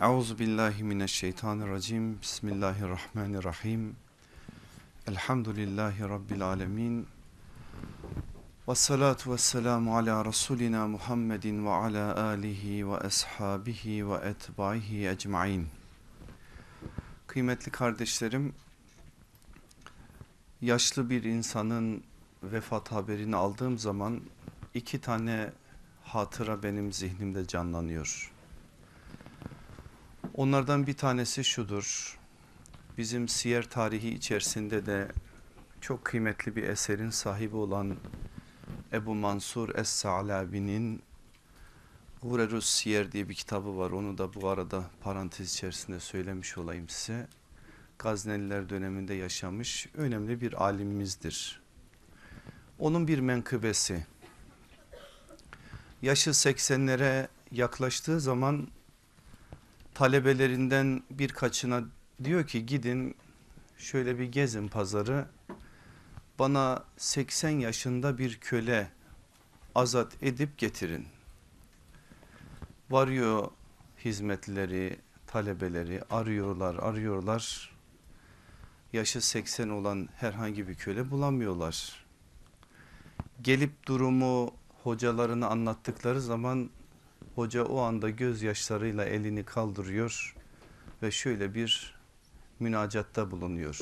Euzu billahi mineşşeytanirracim. Bismillahirrahmanirrahim. Elhamdülillahi rabbil alamin. Ve salatu vesselamu ala rasulina Muhammedin ve ala alihi ve ashabihi ve etbaihi ecmaîn. Kıymetli kardeşlerim, yaşlı bir insanın vefat haberini aldığım zaman iki tane hatıra benim zihnimde canlanıyor. Onlardan bir tanesi şudur. Bizim siyer tarihi içerisinde de çok kıymetli bir eserin sahibi olan Ebu Mansur Es-Sa'labi'nin Gurerus Siyer diye bir kitabı var. Onu da bu arada parantez içerisinde söylemiş olayım size. Gazneliler döneminde yaşamış önemli bir alimimizdir. Onun bir menkıbesi. Yaşı 80'lere yaklaştığı zaman talebelerinden birkaçına diyor ki gidin şöyle bir gezin pazarı bana 80 yaşında bir köle azat edip getirin. Varıyor hizmetleri, talebeleri arıyorlar, arıyorlar. Yaşı 80 olan herhangi bir köle bulamıyorlar. Gelip durumu hocalarını anlattıkları zaman Hoca o anda gözyaşlarıyla elini kaldırıyor ve şöyle bir münacatta bulunuyor.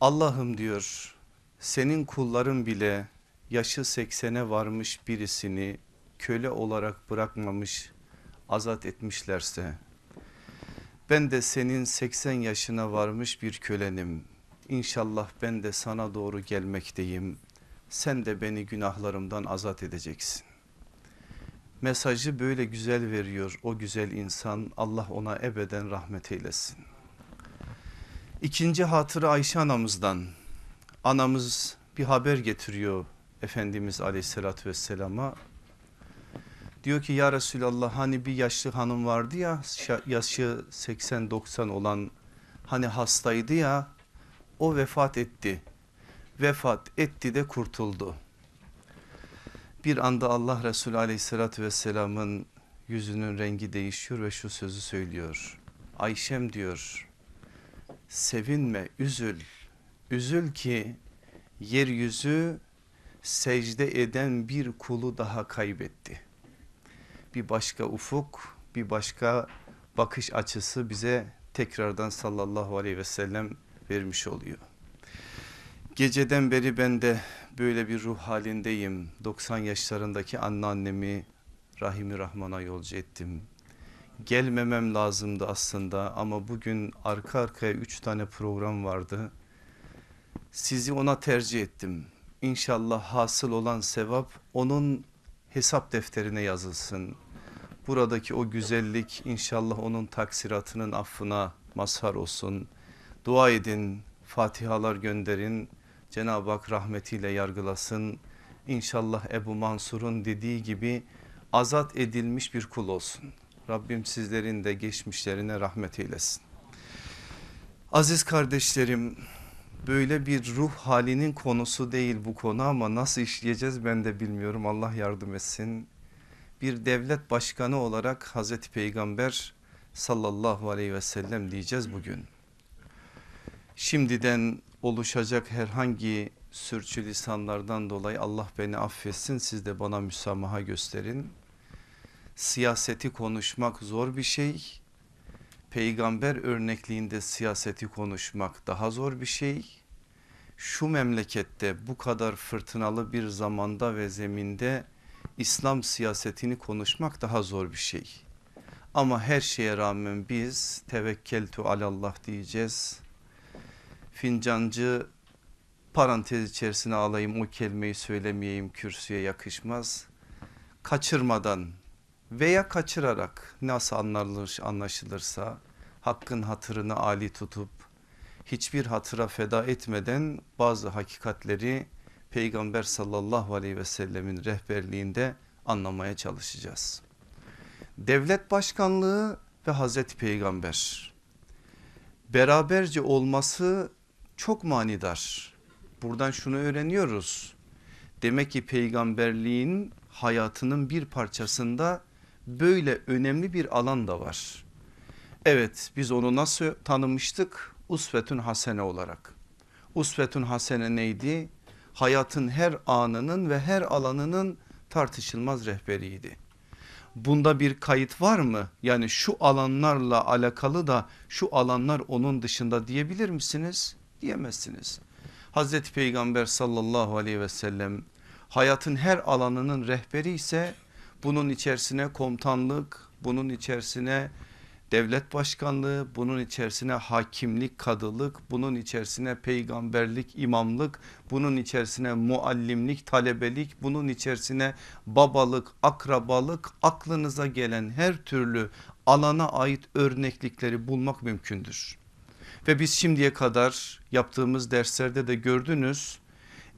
Allah'ım diyor senin kulların bile yaşı 80'e varmış birisini köle olarak bırakmamış azat etmişlerse ben de senin 80 yaşına varmış bir kölenim. İnşallah ben de sana doğru gelmekteyim. Sen de beni günahlarımdan azat edeceksin mesajı böyle güzel veriyor o güzel insan Allah ona ebeden rahmet eylesin. İkinci hatırı Ayşe anamızdan anamız bir haber getiriyor Efendimiz aleyhissalatü vesselama diyor ki ya Resulallah hani bir yaşlı hanım vardı ya yaşı 80-90 olan hani hastaydı ya o vefat etti vefat etti de kurtuldu bir anda Allah Resulü aleyhissalatü vesselamın yüzünün rengi değişiyor ve şu sözü söylüyor. Ayşem diyor sevinme üzül üzül ki yeryüzü secde eden bir kulu daha kaybetti. Bir başka ufuk bir başka bakış açısı bize tekrardan sallallahu aleyhi ve sellem vermiş oluyor. Geceden beri ben de böyle bir ruh halindeyim. 90 yaşlarındaki anneannemi Rahimi Rahman'a yolcu ettim. Gelmemem lazımdı aslında ama bugün arka arkaya 3 tane program vardı. Sizi ona tercih ettim. İnşallah hasıl olan sevap onun hesap defterine yazılsın. Buradaki o güzellik inşallah onun taksiratının affına mazhar olsun. Dua edin, fatihalar gönderin. Cenab-ı Hak rahmetiyle yargılasın. İnşallah Ebu Mansur'un dediği gibi azat edilmiş bir kul olsun. Rabbim sizlerin de geçmişlerine rahmet eylesin. Aziz kardeşlerim böyle bir ruh halinin konusu değil bu konu ama nasıl işleyeceğiz ben de bilmiyorum Allah yardım etsin. Bir devlet başkanı olarak Hazreti Peygamber sallallahu aleyhi ve sellem diyeceğiz bugün. Şimdiden oluşacak herhangi sürçülisanlardan dolayı Allah beni affetsin siz de bana müsamaha gösterin. Siyaseti konuşmak zor bir şey. Peygamber örnekliğinde siyaseti konuşmak daha zor bir şey. Şu memlekette bu kadar fırtınalı bir zamanda ve zeminde İslam siyasetini konuşmak daha zor bir şey. Ama her şeye rağmen biz tevekkeltu alallah diyeceğiz fincancı parantez içerisine alayım o kelimeyi söylemeyeyim kürsüye yakışmaz. Kaçırmadan veya kaçırarak nasıl anlaşılır, anlaşılırsa hakkın hatırını ali tutup hiçbir hatıra feda etmeden bazı hakikatleri Peygamber sallallahu aleyhi ve sellemin rehberliğinde anlamaya çalışacağız. Devlet başkanlığı ve Hazreti Peygamber beraberce olması çok manidar. Buradan şunu öğreniyoruz. Demek ki peygamberliğin hayatının bir parçasında böyle önemli bir alan da var. Evet biz onu nasıl tanımıştık? Usvetün hasene olarak. Usvetün hasene neydi? Hayatın her anının ve her alanının tartışılmaz rehberiydi. Bunda bir kayıt var mı? Yani şu alanlarla alakalı da şu alanlar onun dışında diyebilir misiniz? diyemezsiniz. Hazreti Peygamber sallallahu aleyhi ve sellem hayatın her alanının rehberi ise bunun içerisine komutanlık, bunun içerisine devlet başkanlığı, bunun içerisine hakimlik, kadılık, bunun içerisine peygamberlik, imamlık, bunun içerisine muallimlik, talebelik, bunun içerisine babalık, akrabalık, aklınıza gelen her türlü alana ait örneklikleri bulmak mümkündür. Ve biz şimdiye kadar yaptığımız derslerde de gördünüz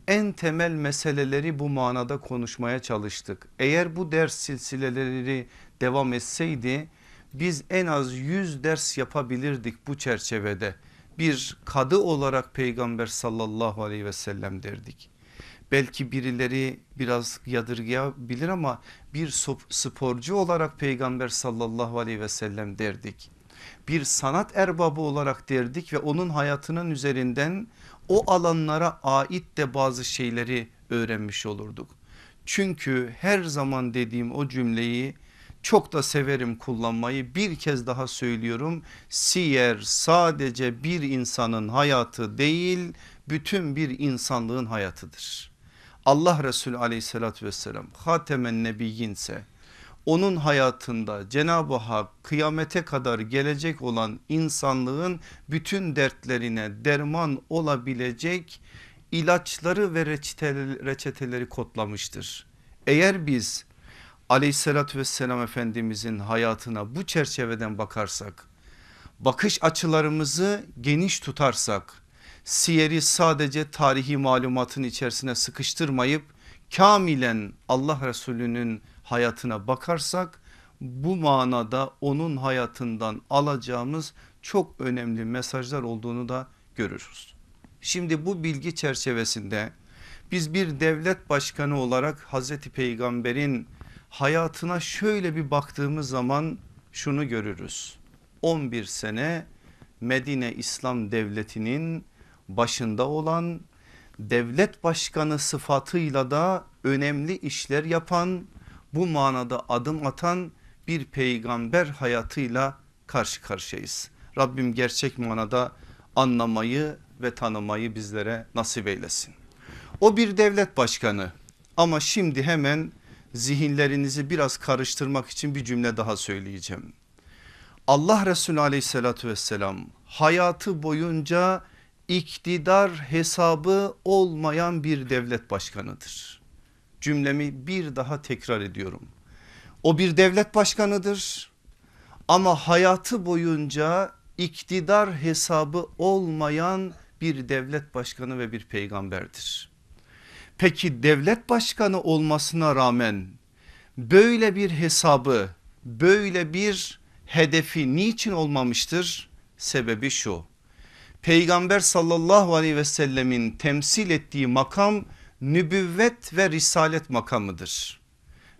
en temel meseleleri bu manada konuşmaya çalıştık. Eğer bu ders silsileleri devam etseydi biz en az 100 ders yapabilirdik bu çerçevede. Bir kadı olarak peygamber sallallahu aleyhi ve sellem derdik. Belki birileri biraz yadırgayabilir ama bir sporcu olarak peygamber sallallahu aleyhi ve sellem derdik bir sanat erbabı olarak derdik ve onun hayatının üzerinden o alanlara ait de bazı şeyleri öğrenmiş olurduk. Çünkü her zaman dediğim o cümleyi çok da severim kullanmayı bir kez daha söylüyorum. Siyer sadece bir insanın hayatı değil bütün bir insanlığın hayatıdır. Allah Resulü aleyhissalatü vesselam Hatemen Nebiyyinse onun hayatında Cenab-ı Hak kıyamete kadar gelecek olan insanlığın bütün dertlerine derman olabilecek ilaçları ve reçeteleri kodlamıştır. Eğer biz aleyhissalatü vesselam efendimizin hayatına bu çerçeveden bakarsak bakış açılarımızı geniş tutarsak siyeri sadece tarihi malumatın içerisine sıkıştırmayıp kamilen Allah Resulü'nün hayatına bakarsak bu manada onun hayatından alacağımız çok önemli mesajlar olduğunu da görürüz. Şimdi bu bilgi çerçevesinde biz bir devlet başkanı olarak Hazreti Peygamber'in hayatına şöyle bir baktığımız zaman şunu görürüz. 11 sene Medine İslam Devleti'nin başında olan devlet başkanı sıfatıyla da önemli işler yapan bu manada adım atan bir peygamber hayatıyla karşı karşıyayız. Rabbim gerçek manada anlamayı ve tanımayı bizlere nasip eylesin. O bir devlet başkanı ama şimdi hemen zihinlerinizi biraz karıştırmak için bir cümle daha söyleyeceğim. Allah Resulü aleyhissalatü vesselam hayatı boyunca iktidar hesabı olmayan bir devlet başkanıdır cümlemi bir daha tekrar ediyorum. O bir devlet başkanıdır ama hayatı boyunca iktidar hesabı olmayan bir devlet başkanı ve bir peygamberdir. Peki devlet başkanı olmasına rağmen böyle bir hesabı böyle bir hedefi niçin olmamıştır? Sebebi şu peygamber sallallahu aleyhi ve sellemin temsil ettiği makam nübüvvet ve risalet makamıdır.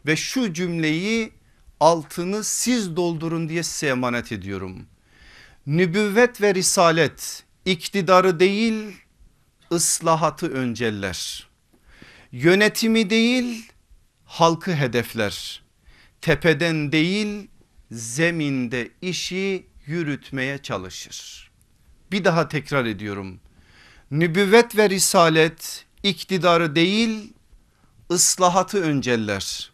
Ve şu cümleyi altını siz doldurun diye size emanet ediyorum. Nübüvvet ve risalet iktidarı değil ıslahatı önceller. Yönetimi değil halkı hedefler. Tepeden değil zeminde işi yürütmeye çalışır. Bir daha tekrar ediyorum. Nübüvvet ve risalet iktidarı değil ıslahatı önceller.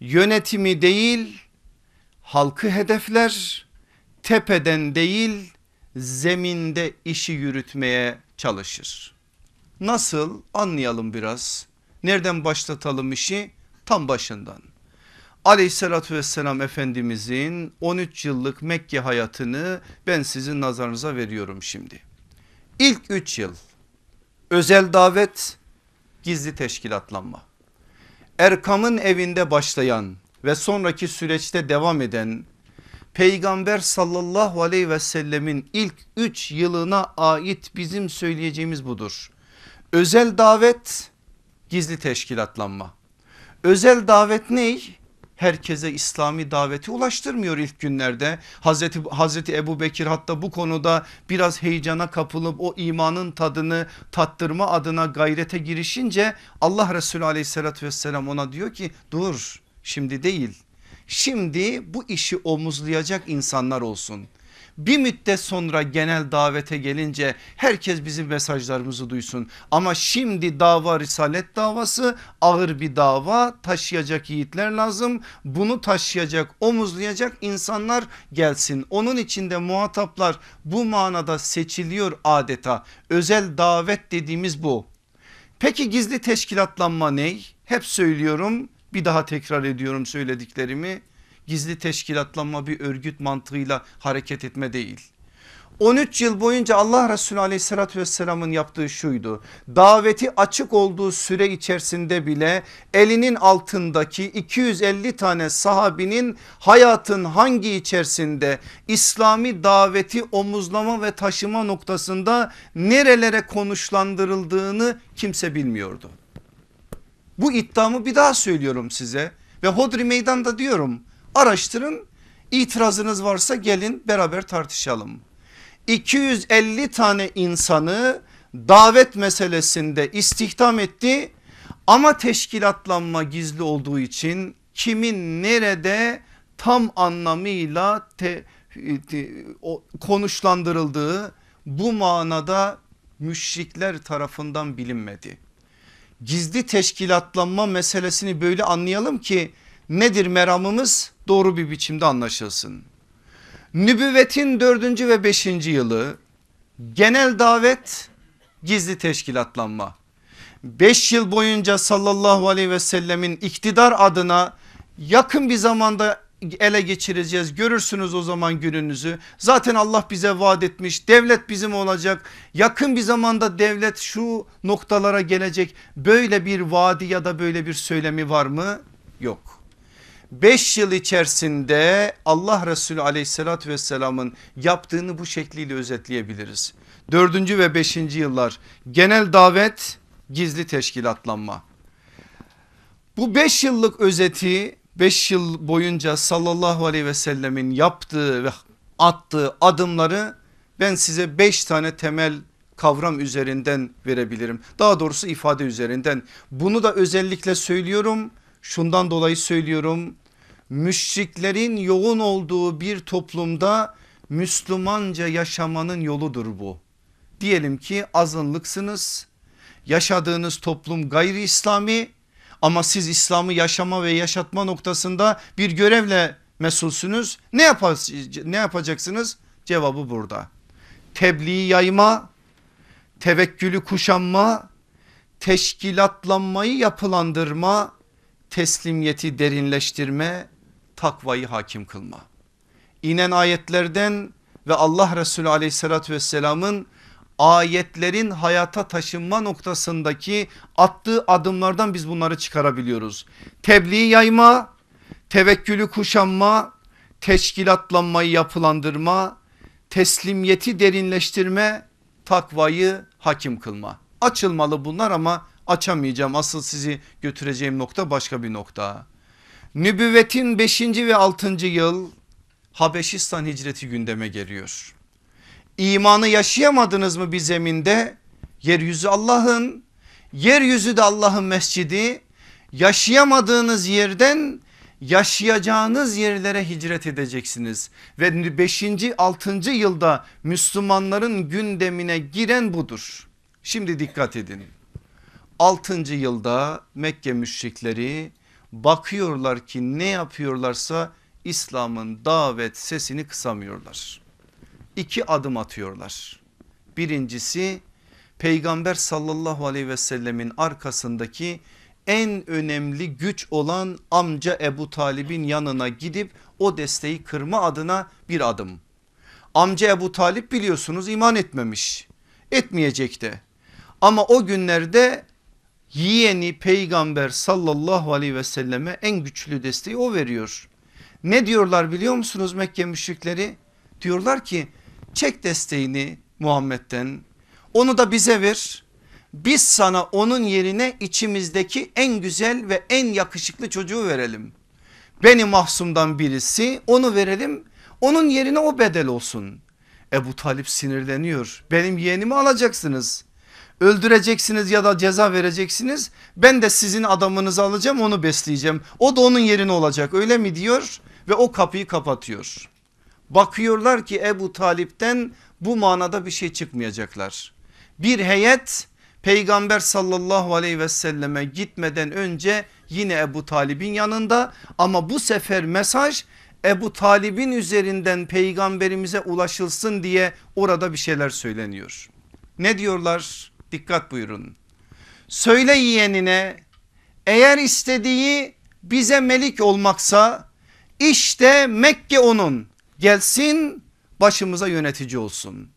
Yönetimi değil halkı hedefler. Tepeden değil zeminde işi yürütmeye çalışır. Nasıl anlayalım biraz. Nereden başlatalım işi? Tam başından. Aleyhissalatü vesselam Efendimizin 13 yıllık Mekke hayatını ben sizin nazarınıza veriyorum şimdi. İlk 3 yıl özel davet, gizli teşkilatlanma. Erkam'ın evinde başlayan ve sonraki süreçte devam eden peygamber sallallahu aleyhi ve sellemin ilk 3 yılına ait bizim söyleyeceğimiz budur. Özel davet gizli teşkilatlanma. Özel davet ney? herkese İslami daveti ulaştırmıyor ilk günlerde. Hazreti, Hazreti Ebu Bekir hatta bu konuda biraz heyecana kapılıp o imanın tadını tattırma adına gayrete girişince Allah Resulü aleyhissalatü vesselam ona diyor ki dur şimdi değil. Şimdi bu işi omuzlayacak insanlar olsun. Bir müddet sonra genel davete gelince herkes bizim mesajlarımızı duysun. Ama şimdi dava risalet davası ağır bir dava taşıyacak yiğitler lazım. Bunu taşıyacak omuzlayacak insanlar gelsin. Onun içinde muhataplar bu manada seçiliyor adeta. Özel davet dediğimiz bu. Peki gizli teşkilatlanma ney? Hep söylüyorum bir daha tekrar ediyorum söylediklerimi gizli teşkilatlanma bir örgüt mantığıyla hareket etme değil. 13 yıl boyunca Allah Resulü aleyhissalatü vesselamın yaptığı şuydu. Daveti açık olduğu süre içerisinde bile elinin altındaki 250 tane sahabinin hayatın hangi içerisinde İslami daveti omuzlama ve taşıma noktasında nerelere konuşlandırıldığını kimse bilmiyordu. Bu iddiamı bir daha söylüyorum size ve Hodri meydanda diyorum araştırın itirazınız varsa gelin beraber tartışalım. 250 tane insanı davet meselesinde istihdam etti ama teşkilatlanma gizli olduğu için kimin nerede tam anlamıyla te, te, o, konuşlandırıldığı bu manada müşrikler tarafından bilinmedi. Gizli teşkilatlanma meselesini böyle anlayalım ki nedir meramımız? doğru bir biçimde anlaşılsın. Nübüvvetin dördüncü ve beşinci yılı genel davet gizli teşkilatlanma. Beş yıl boyunca sallallahu aleyhi ve sellemin iktidar adına yakın bir zamanda ele geçireceğiz. Görürsünüz o zaman gününüzü. Zaten Allah bize vaat etmiş. Devlet bizim olacak. Yakın bir zamanda devlet şu noktalara gelecek. Böyle bir vaadi ya da böyle bir söylemi var mı? Yok. 5 yıl içerisinde Allah Resulü aleyhissalatü vesselamın yaptığını bu şekliyle özetleyebiliriz. 4. ve 5. yıllar genel davet gizli teşkilatlanma. Bu 5 yıllık özeti 5 yıl boyunca sallallahu aleyhi ve sellemin yaptığı ve attığı adımları ben size 5 tane temel kavram üzerinden verebilirim. Daha doğrusu ifade üzerinden. Bunu da özellikle söylüyorum. Şundan dolayı söylüyorum müşriklerin yoğun olduğu bir toplumda Müslümanca yaşamanın yoludur bu. Diyelim ki azınlıksınız yaşadığınız toplum gayri İslami ama siz İslam'ı yaşama ve yaşatma noktasında bir görevle mesulsünüz. Ne, ne yapacaksınız? Cevabı burada. Tebliği yayma, tevekkülü kuşanma, teşkilatlanmayı yapılandırma, teslimiyeti derinleştirme takvayı hakim kılma. İnen ayetlerden ve Allah Resulü aleyhissalatü vesselamın ayetlerin hayata taşınma noktasındaki attığı adımlardan biz bunları çıkarabiliyoruz. Tebliğ yayma, tevekkülü kuşanma, teşkilatlanmayı yapılandırma, teslimiyeti derinleştirme, takvayı hakim kılma. Açılmalı bunlar ama açamayacağım. Asıl sizi götüreceğim nokta başka bir nokta. Nübüvvetin 5. ve 6. yıl Habeşistan hicreti gündeme geliyor. İmanı yaşayamadınız mı bir zeminde? Yeryüzü Allah'ın, yeryüzü de Allah'ın mescidi. Yaşayamadığınız yerden yaşayacağınız yerlere hicret edeceksiniz. Ve 5. 6. yılda Müslümanların gündemine giren budur. Şimdi dikkat edin. 6. yılda Mekke müşrikleri bakıyorlar ki ne yapıyorlarsa İslam'ın davet sesini kısamıyorlar. İki adım atıyorlar. Birincisi peygamber sallallahu aleyhi ve sellemin arkasındaki en önemli güç olan amca Ebu Talib'in yanına gidip o desteği kırma adına bir adım. Amca Ebu Talip biliyorsunuz iman etmemiş etmeyecek de ama o günlerde yeğeni peygamber sallallahu aleyhi ve selleme en güçlü desteği o veriyor. Ne diyorlar biliyor musunuz Mekke müşrikleri? Diyorlar ki çek desteğini Muhammed'den onu da bize ver. Biz sana onun yerine içimizdeki en güzel ve en yakışıklı çocuğu verelim. Beni mahsumdan birisi onu verelim onun yerine o bedel olsun. Ebu Talip sinirleniyor benim yeğenimi alacaksınız öldüreceksiniz ya da ceza vereceksiniz. Ben de sizin adamınızı alacağım onu besleyeceğim. O da onun yerine olacak öyle mi diyor ve o kapıyı kapatıyor. Bakıyorlar ki Ebu Talip'ten bu manada bir şey çıkmayacaklar. Bir heyet peygamber sallallahu aleyhi ve selleme gitmeden önce yine Ebu Talib'in yanında ama bu sefer mesaj Ebu Talib'in üzerinden peygamberimize ulaşılsın diye orada bir şeyler söyleniyor. Ne diyorlar? Dikkat buyurun. Söyle yeğenine eğer istediği bize melik olmaksa işte Mekke onun gelsin başımıza yönetici olsun.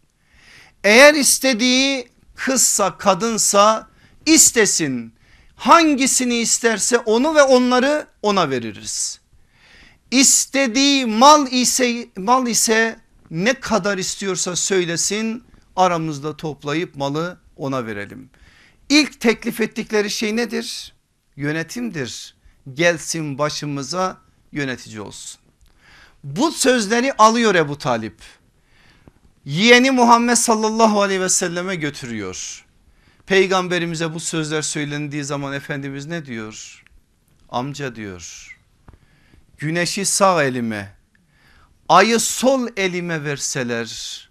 Eğer istediği kızsa kadınsa istesin hangisini isterse onu ve onları ona veririz. İstediği mal ise mal ise ne kadar istiyorsa söylesin aramızda toplayıp malı ona verelim. İlk teklif ettikleri şey nedir? Yönetimdir. Gelsin başımıza yönetici olsun. Bu sözleri alıyor Ebu Talip. Yeğeni Muhammed sallallahu aleyhi ve selleme götürüyor. Peygamberimize bu sözler söylendiği zaman Efendimiz ne diyor? Amca diyor güneşi sağ elime ayı sol elime verseler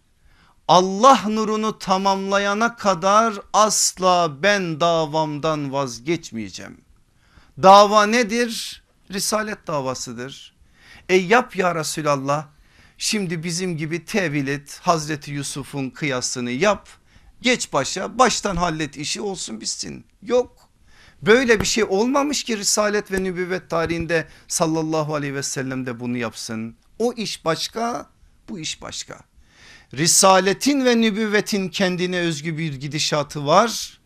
Allah nurunu tamamlayana kadar asla ben davamdan vazgeçmeyeceğim. Dava nedir? Risalet davasıdır. E yap ya Resulallah şimdi bizim gibi tevil et Hazreti Yusuf'un kıyasını yap. Geç başa baştan hallet işi olsun bitsin. Yok böyle bir şey olmamış ki Risalet ve Nübüvvet tarihinde sallallahu aleyhi ve sellem de bunu yapsın. O iş başka bu iş başka risaletin ve nübüvvetin kendine özgü bir gidişatı var.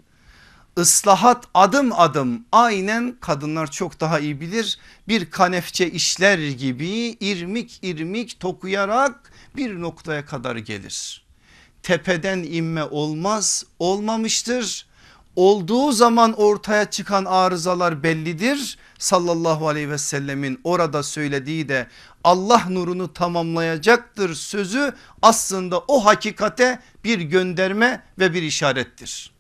Islahat adım adım aynen kadınlar çok daha iyi bilir bir kanefçe işler gibi irmik irmik tokuyarak bir noktaya kadar gelir. Tepeden inme olmaz olmamıştır olduğu zaman ortaya çıkan arızalar bellidir. Sallallahu aleyhi ve sellemin orada söylediği de Allah nurunu tamamlayacaktır sözü aslında o hakikate bir gönderme ve bir işarettir.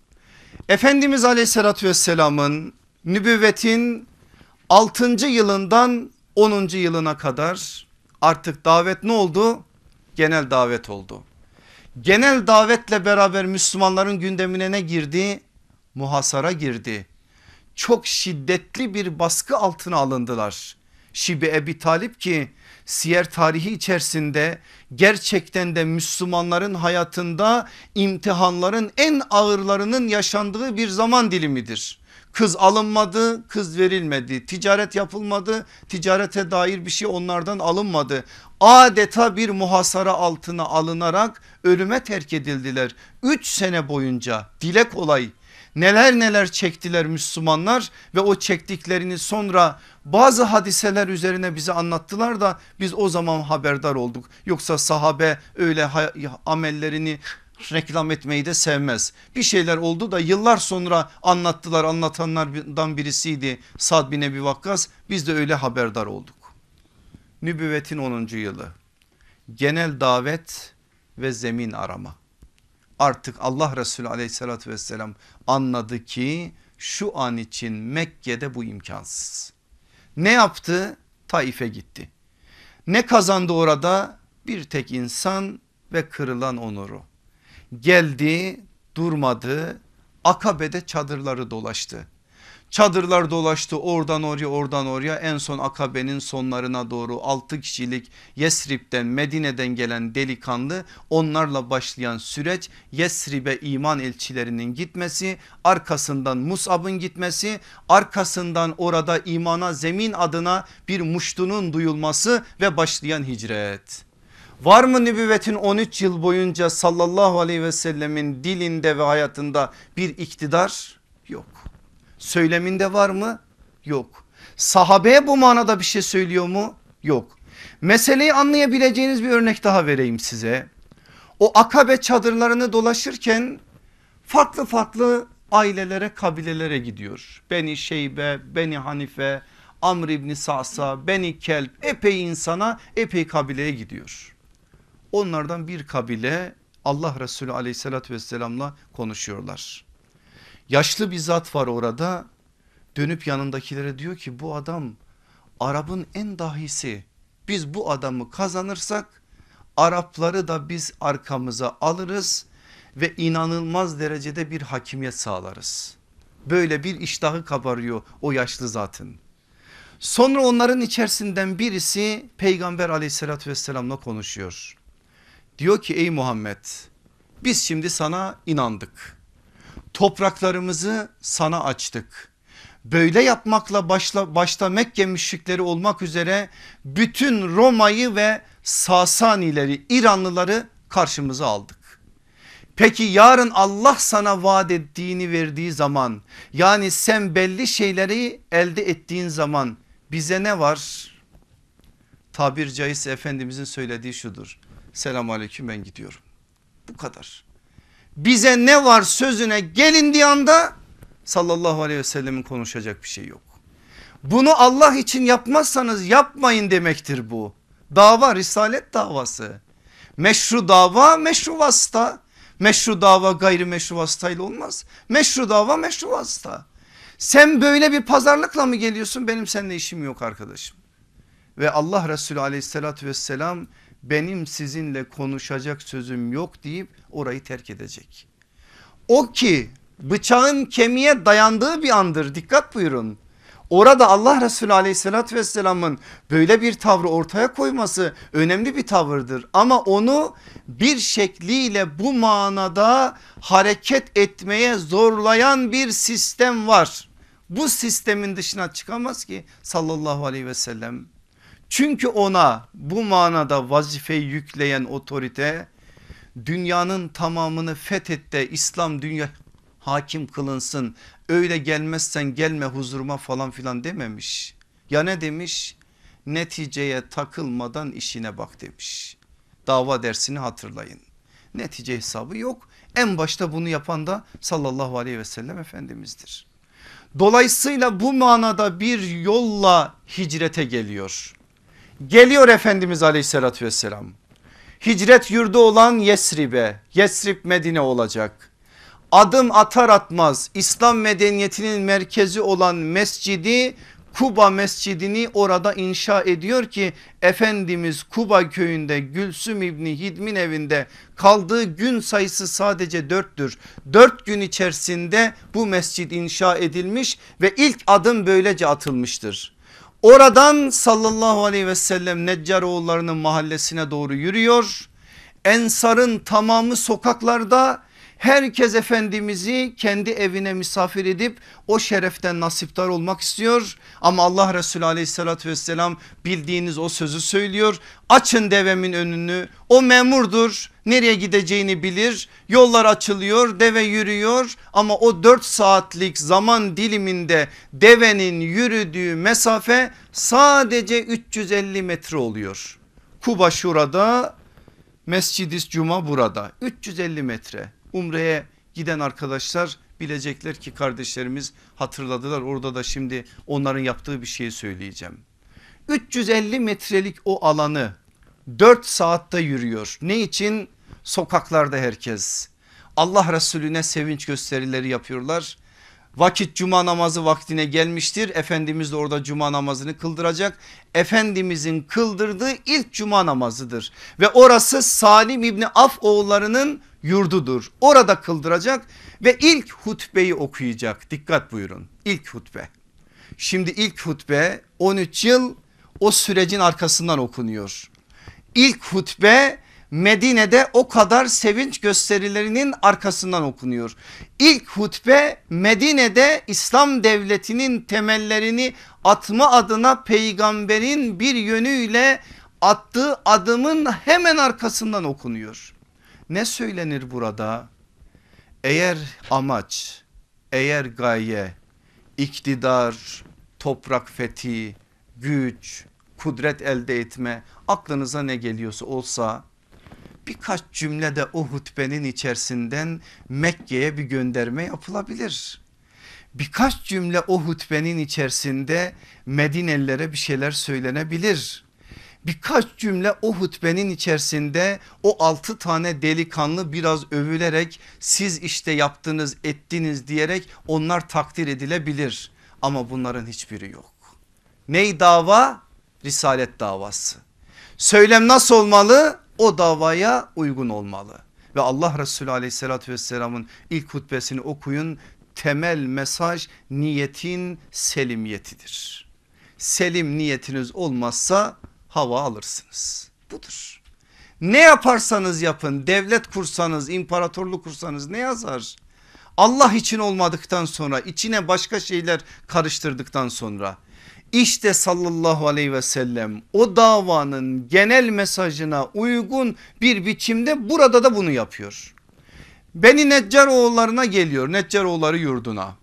Efendimiz aleyhissalatü vesselamın nübüvvetin 6. yılından 10. yılına kadar artık davet ne oldu? Genel davet oldu. Genel davetle beraber Müslümanların gündemine ne girdi? Muhasara girdi. Çok şiddetli bir baskı altına alındılar Şibi Ebi Talip ki siyer tarihi içerisinde gerçekten de Müslümanların hayatında imtihanların en ağırlarının yaşandığı bir zaman dilimidir. Kız alınmadı, kız verilmedi. Ticaret yapılmadı, ticarete dair bir şey onlardan alınmadı. Adeta bir muhasara altına alınarak ölüme terk edildiler. 3 sene boyunca dile kolay neler neler çektiler Müslümanlar ve o çektiklerini sonra bazı hadiseler üzerine bize anlattılar da biz o zaman haberdar olduk. Yoksa sahabe öyle amellerini reklam etmeyi de sevmez. Bir şeyler oldu da yıllar sonra anlattılar anlatanlardan birisiydi Sad bin Ebi Vakkas biz de öyle haberdar olduk. Nübüvvetin 10. yılı genel davet ve zemin arama artık Allah Resulü aleyhissalatü vesselam anladı ki şu an için Mekke'de bu imkansız. Ne yaptı? Taif'e gitti. Ne kazandı orada? Bir tek insan ve kırılan onuru. Geldi durmadı akabede çadırları dolaştı. Çadırlar dolaştı oradan oraya oradan oraya en son akabenin sonlarına doğru 6 kişilik Yesrib'den Medine'den gelen delikanlı onlarla başlayan süreç Yesrib'e iman elçilerinin gitmesi arkasından Musab'ın gitmesi arkasından orada imana zemin adına bir muştunun duyulması ve başlayan hicret. Var mı nübüvvetin 13 yıl boyunca sallallahu aleyhi ve sellemin dilinde ve hayatında bir iktidar? Yok. Söyleminde var mı? Yok. Sahabeye bu manada bir şey söylüyor mu? Yok. Meseleyi anlayabileceğiniz bir örnek daha vereyim size. O akabe çadırlarını dolaşırken farklı farklı ailelere kabilelere gidiyor. Beni Şeybe, Beni Hanife, Amr İbni Sasa, Beni Kelp epey insana epey kabileye gidiyor. Onlardan bir kabile Allah Resulü aleyhissalatü vesselamla konuşuyorlar. Yaşlı bir zat var orada dönüp yanındakilere diyor ki bu adam Arap'ın en dahisi biz bu adamı kazanırsak Arapları da biz arkamıza alırız ve inanılmaz derecede bir hakimiyet sağlarız. Böyle bir iştahı kabarıyor o yaşlı zatın. Sonra onların içerisinden birisi peygamber aleyhissalatü vesselamla konuşuyor. Diyor ki ey Muhammed biz şimdi sana inandık topraklarımızı sana açtık. Böyle yapmakla başla, başta Mekke müşrikleri olmak üzere bütün Roma'yı ve Sasanileri İranlıları karşımıza aldık. Peki yarın Allah sana vaat ettiğini verdiği zaman yani sen belli şeyleri elde ettiğin zaman bize ne var? Tabir caizse Efendimizin söylediği şudur. Selamun aleyküm ben gidiyorum. Bu kadar bize ne var sözüne gelindiği anda sallallahu aleyhi ve sellemin konuşacak bir şey yok. Bunu Allah için yapmazsanız yapmayın demektir bu. Dava risalet davası. Meşru dava meşru vasıta. Meşru dava gayri meşru vasıtayla olmaz. Meşru dava meşru vasıta. Sen böyle bir pazarlıkla mı geliyorsun benim seninle işim yok arkadaşım. Ve Allah Resulü aleyhissalatü vesselam benim sizinle konuşacak sözüm yok deyip orayı terk edecek. O ki bıçağın kemiğe dayandığı bir andır dikkat buyurun. Orada Allah Resulü aleyhissalatü vesselamın böyle bir tavrı ortaya koyması önemli bir tavırdır. Ama onu bir şekliyle bu manada hareket etmeye zorlayan bir sistem var. Bu sistemin dışına çıkamaz ki sallallahu aleyhi ve sellem. Çünkü ona bu manada vazife yükleyen otorite dünyanın tamamını fethet de İslam dünya hakim kılınsın öyle gelmezsen gelme huzuruma falan filan dememiş. Ya ne demiş? Neticeye takılmadan işine bak demiş. Dava dersini hatırlayın. Netice hesabı yok. En başta bunu yapan da sallallahu aleyhi ve sellem efendimizdir. Dolayısıyla bu manada bir yolla hicrete geliyor. Geliyor Efendimiz aleyhissalatü vesselam. Hicret yurdu olan Yesrib'e, Yesrib Medine olacak. Adım atar atmaz İslam medeniyetinin merkezi olan mescidi Kuba mescidini orada inşa ediyor ki Efendimiz Kuba köyünde Gülsüm İbni Hidmin evinde kaldığı gün sayısı sadece dörttür. Dört gün içerisinde bu mescid inşa edilmiş ve ilk adım böylece atılmıştır. Oradan sallallahu aleyhi ve sellem Neccar oğullarının mahallesine doğru yürüyor. Ensar'ın tamamı sokaklarda Herkes Efendimiz'i kendi evine misafir edip o şereften nasiptar olmak istiyor. Ama Allah Resulü aleyhissalatü vesselam bildiğiniz o sözü söylüyor. Açın devemin önünü o memurdur nereye gideceğini bilir. Yollar açılıyor deve yürüyor ama o 4 saatlik zaman diliminde devenin yürüdüğü mesafe sadece 350 metre oluyor. Kuba şurada Mescid-i Cuma burada 350 metre Umre'ye giden arkadaşlar bilecekler ki kardeşlerimiz hatırladılar. Orada da şimdi onların yaptığı bir şeyi söyleyeceğim. 350 metrelik o alanı 4 saatte yürüyor. Ne için? Sokaklarda herkes. Allah Resulüne sevinç gösterileri yapıyorlar. Vakit cuma namazı vaktine gelmiştir. Efendimiz de orada cuma namazını kıldıracak. Efendimizin kıldırdığı ilk cuma namazıdır. Ve orası Salim İbni Af oğullarının yurdudur. Orada kıldıracak ve ilk hutbeyi okuyacak. Dikkat buyurun ilk hutbe. Şimdi ilk hutbe 13 yıl o sürecin arkasından okunuyor. İlk hutbe Medine'de o kadar sevinç gösterilerinin arkasından okunuyor. İlk hutbe Medine'de İslam devletinin temellerini atma adına peygamberin bir yönüyle attığı adımın hemen arkasından okunuyor. Ne söylenir burada? Eğer amaç, eğer gaye, iktidar, toprak fethi, güç, kudret elde etme aklınıza ne geliyorsa olsa birkaç cümlede o hutbenin içerisinden Mekke'ye bir gönderme yapılabilir. Birkaç cümle o hutbenin içerisinde Medinelilere bir şeyler söylenebilir birkaç cümle o hutbenin içerisinde o altı tane delikanlı biraz övülerek siz işte yaptınız ettiniz diyerek onlar takdir edilebilir ama bunların hiçbiri yok. Ney dava? Risalet davası. Söylem nasıl olmalı? O davaya uygun olmalı. Ve Allah Resulü aleyhissalatü vesselamın ilk hutbesini okuyun. Temel mesaj niyetin selimiyetidir. Selim niyetiniz olmazsa hava alırsınız. Budur. Ne yaparsanız yapın devlet kursanız imparatorluk kursanız ne yazar? Allah için olmadıktan sonra içine başka şeyler karıştırdıktan sonra işte sallallahu aleyhi ve sellem o davanın genel mesajına uygun bir biçimde burada da bunu yapıyor. Beni oğullarına geliyor oğulları yurduna.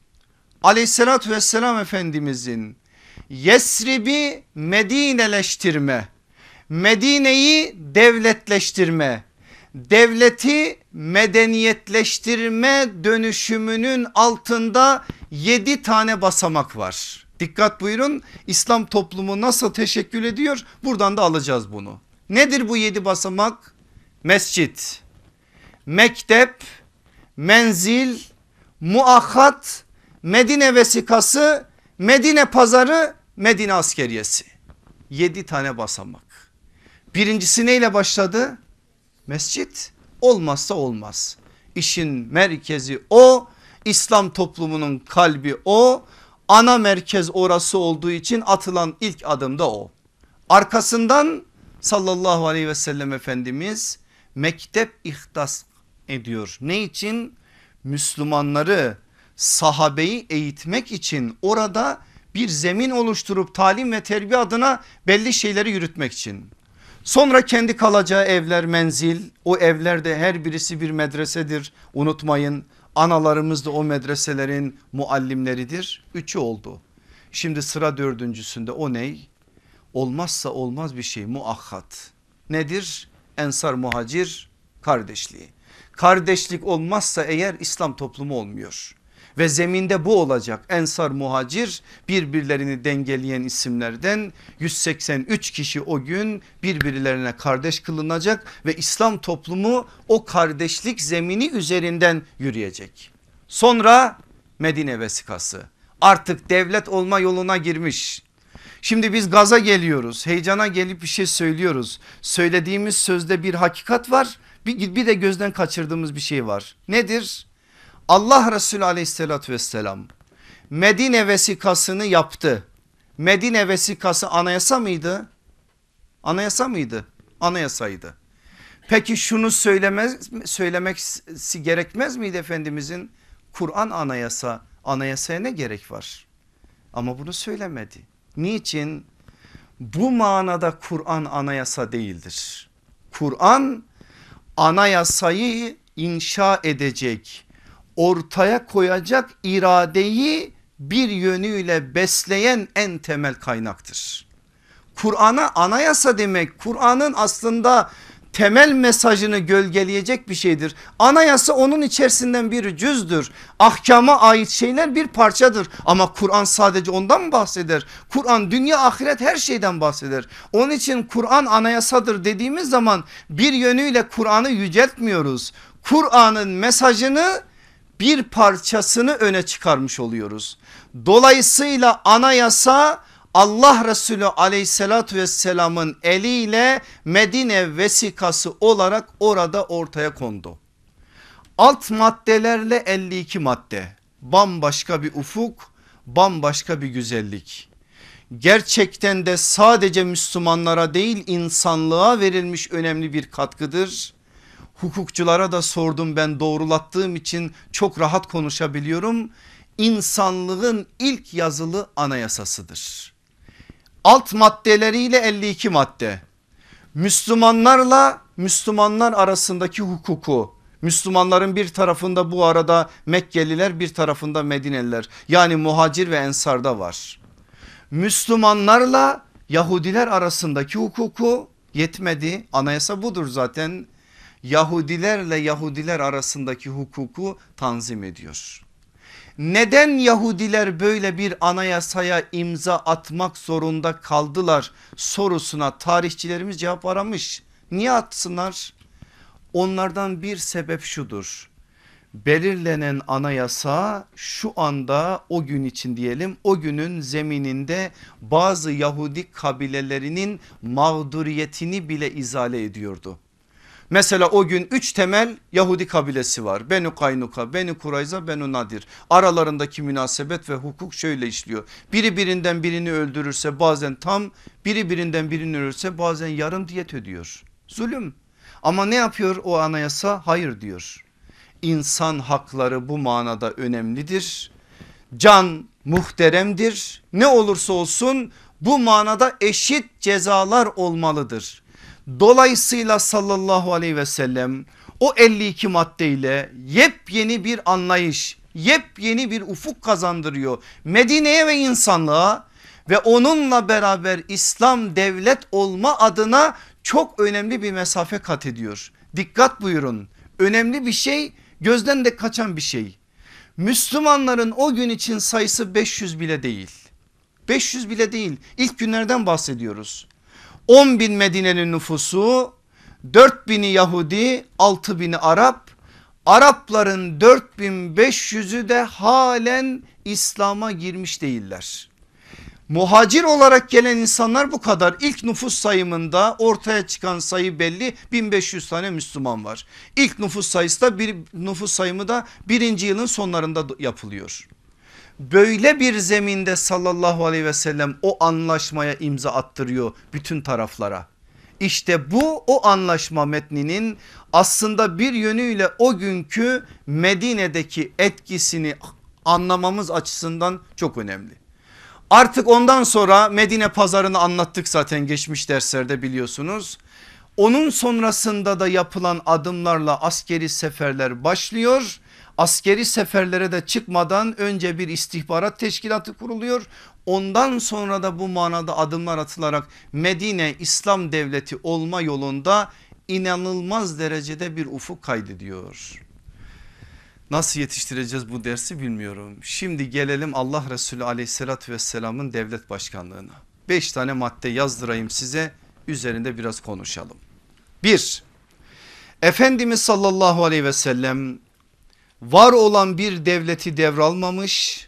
Aleyhissalatü vesselam efendimizin Yesrib'i Medineleştirme, Medine'yi devletleştirme, devleti medeniyetleştirme dönüşümünün altında yedi tane basamak var. Dikkat buyurun İslam toplumu nasıl teşekkül ediyor buradan da alacağız bunu. Nedir bu yedi basamak? Mescit, mektep, menzil, muahat, Medine vesikası Medine pazarı Medine askeriyesi. Yedi tane basamak. Birincisi neyle başladı? Mescit olmazsa olmaz. İşin merkezi o. İslam toplumunun kalbi o. Ana merkez orası olduğu için atılan ilk adım da o. Arkasından sallallahu aleyhi ve sellem efendimiz mektep ihtas ediyor. Ne için? Müslümanları sahabeyi eğitmek için orada bir zemin oluşturup talim ve terbiye adına belli şeyleri yürütmek için. Sonra kendi kalacağı evler menzil o evlerde her birisi bir medresedir unutmayın analarımız da o medreselerin muallimleridir. Üçü oldu. Şimdi sıra dördüncüsünde o ney? Olmazsa olmaz bir şey muakkat. Nedir? Ensar muhacir kardeşliği. Kardeşlik olmazsa eğer İslam toplumu olmuyor ve zeminde bu olacak. Ensar muhacir birbirlerini dengeleyen isimlerden 183 kişi o gün birbirlerine kardeş kılınacak ve İslam toplumu o kardeşlik zemini üzerinden yürüyecek. Sonra Medine vesikası artık devlet olma yoluna girmiş. Şimdi biz gaza geliyoruz heyecana gelip bir şey söylüyoruz. Söylediğimiz sözde bir hakikat var bir, bir de gözden kaçırdığımız bir şey var. Nedir? Allah Resulü aleyhissalatü vesselam Medine vesikasını yaptı. Medine vesikası anayasa mıydı? Anayasa mıydı? Anayasaydı. Peki şunu söylemez, söylemesi gerekmez miydi Efendimizin? Kur'an anayasa anayasaya ne gerek var? Ama bunu söylemedi. Niçin? Bu manada Kur'an anayasa değildir. Kur'an anayasayı inşa edecek, ortaya koyacak iradeyi bir yönüyle besleyen en temel kaynaktır. Kur'an'a anayasa demek Kur'an'ın aslında temel mesajını gölgeleyecek bir şeydir. Anayasa onun içerisinden bir cüzdür. Ahkama ait şeyler bir parçadır ama Kur'an sadece ondan mı bahseder? Kur'an dünya ahiret her şeyden bahseder. Onun için Kur'an anayasadır dediğimiz zaman bir yönüyle Kur'an'ı yüceltmiyoruz. Kur'an'ın mesajını bir parçasını öne çıkarmış oluyoruz. Dolayısıyla anayasa Allah Resulü aleyhissalatü vesselamın eliyle Medine vesikası olarak orada ortaya kondu. Alt maddelerle 52 madde bambaşka bir ufuk bambaşka bir güzellik. Gerçekten de sadece Müslümanlara değil insanlığa verilmiş önemli bir katkıdır hukukçulara da sordum ben doğrulattığım için çok rahat konuşabiliyorum. İnsanlığın ilk yazılı anayasasıdır. Alt maddeleriyle 52 madde. Müslümanlarla Müslümanlar arasındaki hukuku Müslümanların bir tarafında bu arada Mekkeliler bir tarafında Medineliler yani muhacir ve ensarda var. Müslümanlarla Yahudiler arasındaki hukuku yetmedi anayasa budur zaten Yahudilerle Yahudiler arasındaki hukuku tanzim ediyor. Neden Yahudiler böyle bir anayasaya imza atmak zorunda kaldılar sorusuna tarihçilerimiz cevap aramış. Niye atsınlar? Onlardan bir sebep şudur. Belirlenen anayasa şu anda o gün için diyelim o günün zemininde bazı Yahudi kabilelerinin mağduriyetini bile izale ediyordu. Mesela o gün üç temel Yahudi kabilesi var. Benu Kaynuka, Benu Kurayza, Benu Nadir. Aralarındaki münasebet ve hukuk şöyle işliyor. Biri birinden birini öldürürse bazen tam, biri birinden birini öldürürse bazen yarım diyet ödüyor. Zulüm. Ama ne yapıyor o anayasa? Hayır diyor. İnsan hakları bu manada önemlidir. Can muhteremdir. Ne olursa olsun bu manada eşit cezalar olmalıdır. Dolayısıyla sallallahu aleyhi ve sellem o 52 maddeyle yepyeni bir anlayış, yepyeni bir ufuk kazandırıyor. Medine'ye ve insanlığa ve onunla beraber İslam devlet olma adına çok önemli bir mesafe kat ediyor. Dikkat buyurun önemli bir şey gözden de kaçan bir şey. Müslümanların o gün için sayısı 500 bile değil. 500 bile değil İlk günlerden bahsediyoruz. 10 bin Medine'nin nüfusu 4 bini Yahudi 6 bini Arap Arapların 4500'ü de halen İslam'a girmiş değiller. Muhacir olarak gelen insanlar bu kadar. İlk nüfus sayımında ortaya çıkan sayı belli 1500 tane Müslüman var. İlk nüfus sayısı da bir nüfus sayımı da birinci yılın sonlarında yapılıyor böyle bir zeminde sallallahu aleyhi ve sellem o anlaşmaya imza attırıyor bütün taraflara. İşte bu o anlaşma metninin aslında bir yönüyle o günkü Medine'deki etkisini anlamamız açısından çok önemli. Artık ondan sonra Medine pazarını anlattık zaten geçmiş derslerde biliyorsunuz. Onun sonrasında da yapılan adımlarla askeri seferler başlıyor askeri seferlere de çıkmadan önce bir istihbarat teşkilatı kuruluyor. Ondan sonra da bu manada adımlar atılarak Medine İslam devleti olma yolunda inanılmaz derecede bir ufuk kaydediyor. Nasıl yetiştireceğiz bu dersi bilmiyorum. Şimdi gelelim Allah Resulü aleyhissalatü vesselamın devlet başkanlığına. Beş tane madde yazdırayım size üzerinde biraz konuşalım. Bir, Efendimiz sallallahu aleyhi ve sellem var olan bir devleti devralmamış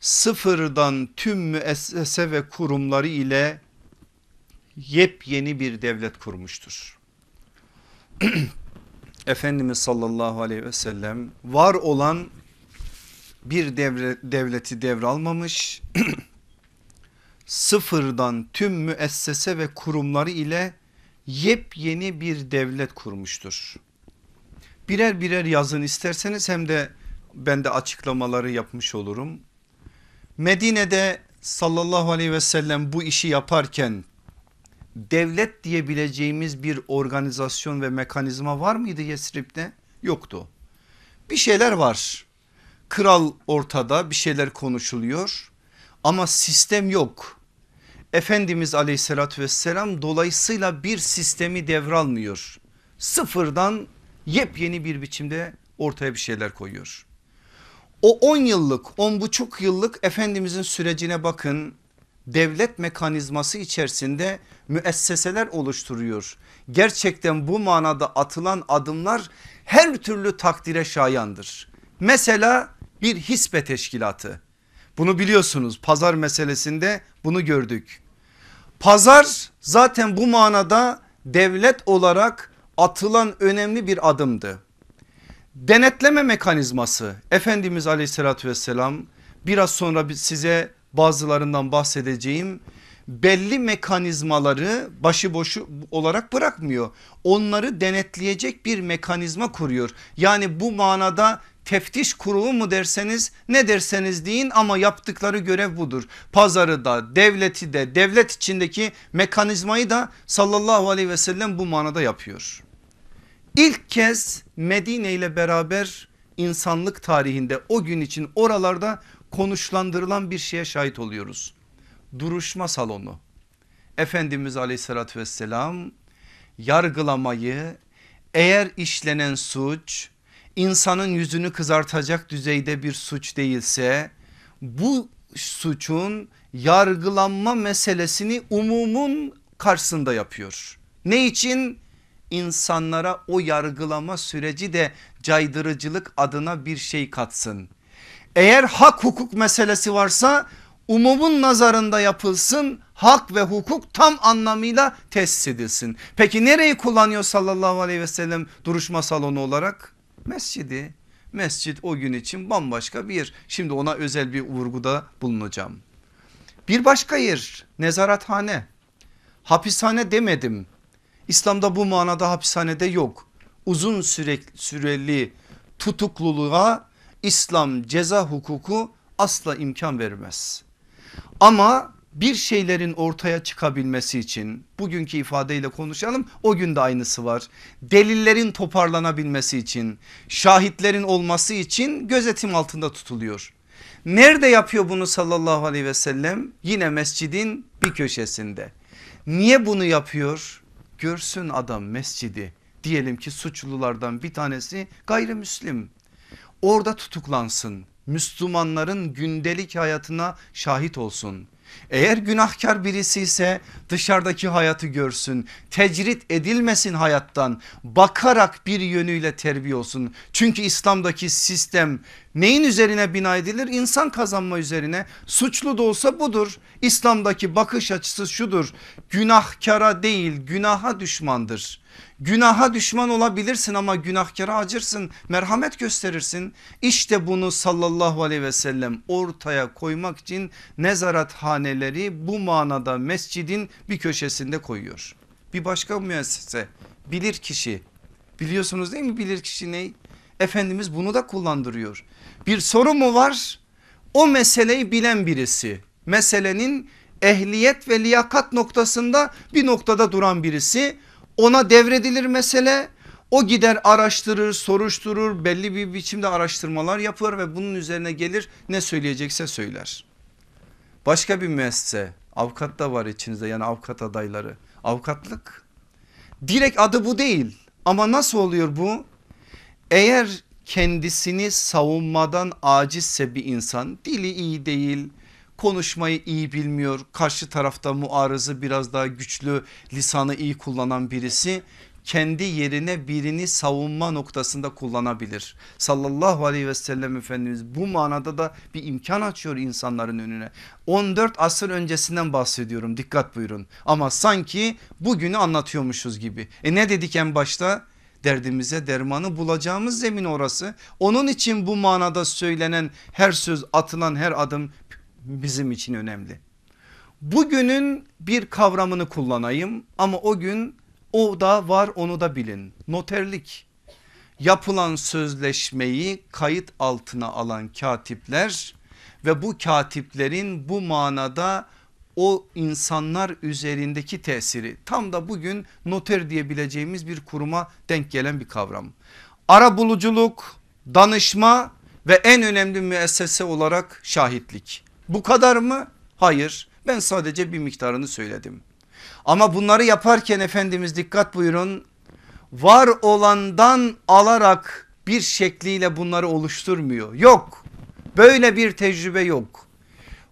sıfırdan tüm müessese ve kurumları ile yepyeni bir devlet kurmuştur. Efendimiz sallallahu aleyhi ve sellem var olan bir devre, devleti devralmamış sıfırdan tüm müessese ve kurumları ile yepyeni bir devlet kurmuştur. Birer birer yazın isterseniz hem de ben de açıklamaları yapmış olurum. Medine'de sallallahu aleyhi ve sellem bu işi yaparken devlet diyebileceğimiz bir organizasyon ve mekanizma var mıydı Yesrib'de? Yoktu. Bir şeyler var. Kral ortada bir şeyler konuşuluyor ama sistem yok. Efendimiz aleyhissalatü vesselam dolayısıyla bir sistemi devralmıyor. Sıfırdan yepyeni bir biçimde ortaya bir şeyler koyuyor. O 10 yıllık 10 buçuk yıllık Efendimizin sürecine bakın devlet mekanizması içerisinde müesseseler oluşturuyor. Gerçekten bu manada atılan adımlar her türlü takdire şayandır. Mesela bir hisbe teşkilatı bunu biliyorsunuz pazar meselesinde bunu gördük. Pazar zaten bu manada devlet olarak atılan önemli bir adımdı. Denetleme mekanizması Efendimiz aleyhissalatü vesselam biraz sonra size bazılarından bahsedeceğim belli mekanizmaları başıboşu olarak bırakmıyor. Onları denetleyecek bir mekanizma kuruyor. Yani bu manada teftiş kurulu mu derseniz ne derseniz deyin ama yaptıkları görev budur. Pazarı da devleti de devlet içindeki mekanizmayı da sallallahu aleyhi ve sellem bu manada yapıyor ilk kez Medine ile beraber insanlık tarihinde o gün için oralarda konuşlandırılan bir şeye şahit oluyoruz. Duruşma salonu. Efendimiz aleyhissalatü vesselam yargılamayı eğer işlenen suç insanın yüzünü kızartacak düzeyde bir suç değilse bu suçun yargılanma meselesini umumun karşısında yapıyor. Ne için? insanlara o yargılama süreci de caydırıcılık adına bir şey katsın. Eğer hak hukuk meselesi varsa umumun nazarında yapılsın hak ve hukuk tam anlamıyla tesis edilsin. Peki nereyi kullanıyor sallallahu aleyhi ve sellem duruşma salonu olarak? Mescidi. Mescid o gün için bambaşka bir yer. Şimdi ona özel bir vurguda bulunacağım. Bir başka yer nezarathane. Hapishane demedim İslam'da bu manada hapishanede yok. Uzun süreli tutukluluğa İslam ceza hukuku asla imkan vermez. Ama bir şeylerin ortaya çıkabilmesi için bugünkü ifadeyle konuşalım o gün de aynısı var. Delillerin toparlanabilmesi için şahitlerin olması için gözetim altında tutuluyor. Nerede yapıyor bunu sallallahu aleyhi ve sellem? Yine mescidin bir köşesinde. Niye bunu yapıyor? görsün adam mescidi diyelim ki suçlulardan bir tanesi gayrimüslim orada tutuklansın Müslümanların gündelik hayatına şahit olsun eğer günahkar birisi ise dışarıdaki hayatı görsün. Tecrit edilmesin hayattan. Bakarak bir yönüyle terbiye olsun. Çünkü İslam'daki sistem neyin üzerine bina edilir? İnsan kazanma üzerine. Suçlu da olsa budur. İslam'daki bakış açısı şudur. Günahkara değil günaha düşmandır. Günaha düşman olabilirsin ama günahkara acırsın merhamet gösterirsin. İşte bunu sallallahu aleyhi ve sellem ortaya koymak için nezarat haneleri bu manada mescidin bir köşesinde koyuyor. Bir başka müessese bilir kişi biliyorsunuz değil mi bilir kişi ney? Efendimiz bunu da kullandırıyor. Bir soru mu var? O meseleyi bilen birisi meselenin ehliyet ve liyakat noktasında bir noktada duran birisi ona devredilir mesele. O gider araştırır, soruşturur, belli bir biçimde araştırmalar yapar ve bunun üzerine gelir ne söyleyecekse söyler. Başka bir müessese avukat da var içinizde yani avukat adayları. Avukatlık direkt adı bu değil ama nasıl oluyor bu? Eğer kendisini savunmadan acizse bir insan dili iyi değil konuşmayı iyi bilmiyor. Karşı tarafta muarızı biraz daha güçlü lisanı iyi kullanan birisi kendi yerine birini savunma noktasında kullanabilir. Sallallahu aleyhi ve sellem Efendimiz bu manada da bir imkan açıyor insanların önüne. 14 asır öncesinden bahsediyorum dikkat buyurun ama sanki bugünü anlatıyormuşuz gibi. E ne dedik en başta? derdimize dermanı bulacağımız zemin orası. Onun için bu manada söylenen her söz atılan her adım bizim için önemli. Bugünün bir kavramını kullanayım ama o gün o da var onu da bilin. Noterlik yapılan sözleşmeyi kayıt altına alan katipler ve bu katiplerin bu manada o insanlar üzerindeki tesiri tam da bugün noter diyebileceğimiz bir kuruma denk gelen bir kavram. Ara buluculuk, danışma ve en önemli müessese olarak şahitlik. Bu kadar mı? Hayır ben sadece bir miktarını söyledim. Ama bunları yaparken Efendimiz dikkat buyurun var olandan alarak bir şekliyle bunları oluşturmuyor. Yok böyle bir tecrübe yok.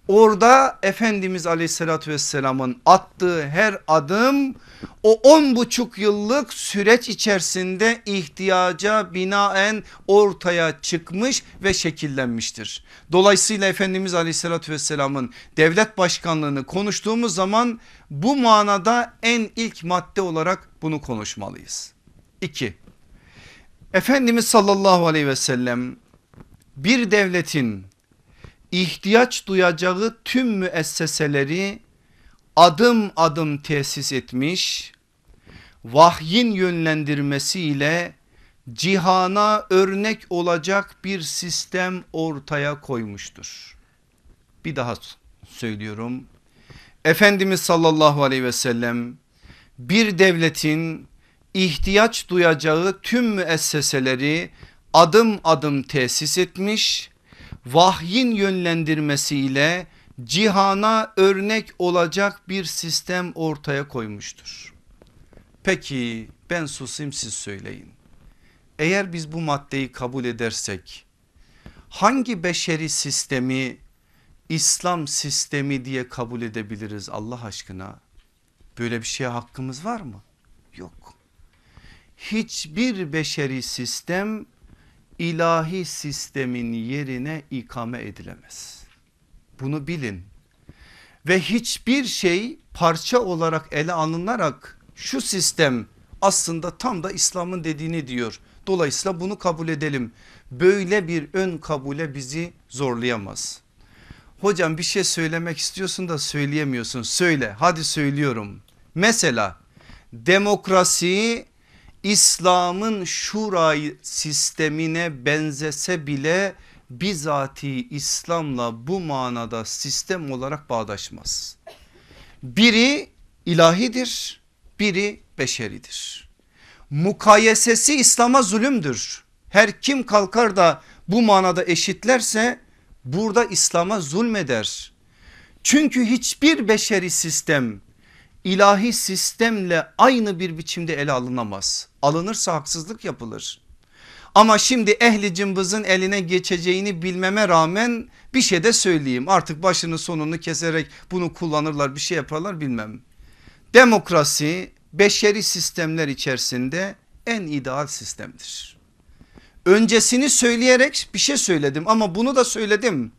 Orada Efendimiz aleyhissalatü vesselamın attığı her adım o on buçuk yıllık süreç içerisinde ihtiyaca binaen ortaya çıkmış ve şekillenmiştir. Dolayısıyla Efendimiz aleyhissalatü vesselamın devlet başkanlığını konuştuğumuz zaman bu manada en ilk madde olarak bunu konuşmalıyız. 2. Efendimiz sallallahu aleyhi ve sellem bir devletin ihtiyaç duyacağı tüm müesseseleri adım adım tesis etmiş, vahyin yönlendirmesiyle cihana örnek olacak bir sistem ortaya koymuştur. Bir daha söylüyorum. Efendimiz sallallahu aleyhi ve sellem bir devletin ihtiyaç duyacağı tüm müesseseleri adım adım tesis etmiş vahyin yönlendirmesiyle cihana örnek olacak bir sistem ortaya koymuştur. Peki ben susayım siz söyleyin. Eğer biz bu maddeyi kabul edersek hangi beşeri sistemi İslam sistemi diye kabul edebiliriz Allah aşkına? Böyle bir şeye hakkımız var mı? Yok. Hiçbir beşeri sistem ilahi sistemin yerine ikame edilemez. Bunu bilin ve hiçbir şey parça olarak ele alınarak şu sistem aslında tam da İslam'ın dediğini diyor. Dolayısıyla bunu kabul edelim. Böyle bir ön kabule bizi zorlayamaz. Hocam bir şey söylemek istiyorsun da söyleyemiyorsun. Söyle hadi söylüyorum. Mesela demokrasiyi İslam'ın şurayı sistemine benzese bile bizatihi İslam'la bu manada sistem olarak bağdaşmaz. Biri ilahidir, biri beşeridir. Mukayesesi İslam'a zulümdür. Her kim kalkar da bu manada eşitlerse burada İslam'a zulmeder. Çünkü hiçbir beşeri sistem ilahi sistemle aynı bir biçimde ele alınamaz alınırsa haksızlık yapılır. Ama şimdi ehli cımbızın eline geçeceğini bilmeme rağmen bir şey de söyleyeyim. Artık başını sonunu keserek bunu kullanırlar bir şey yaparlar bilmem. Demokrasi beşeri sistemler içerisinde en ideal sistemdir. Öncesini söyleyerek bir şey söyledim ama bunu da söyledim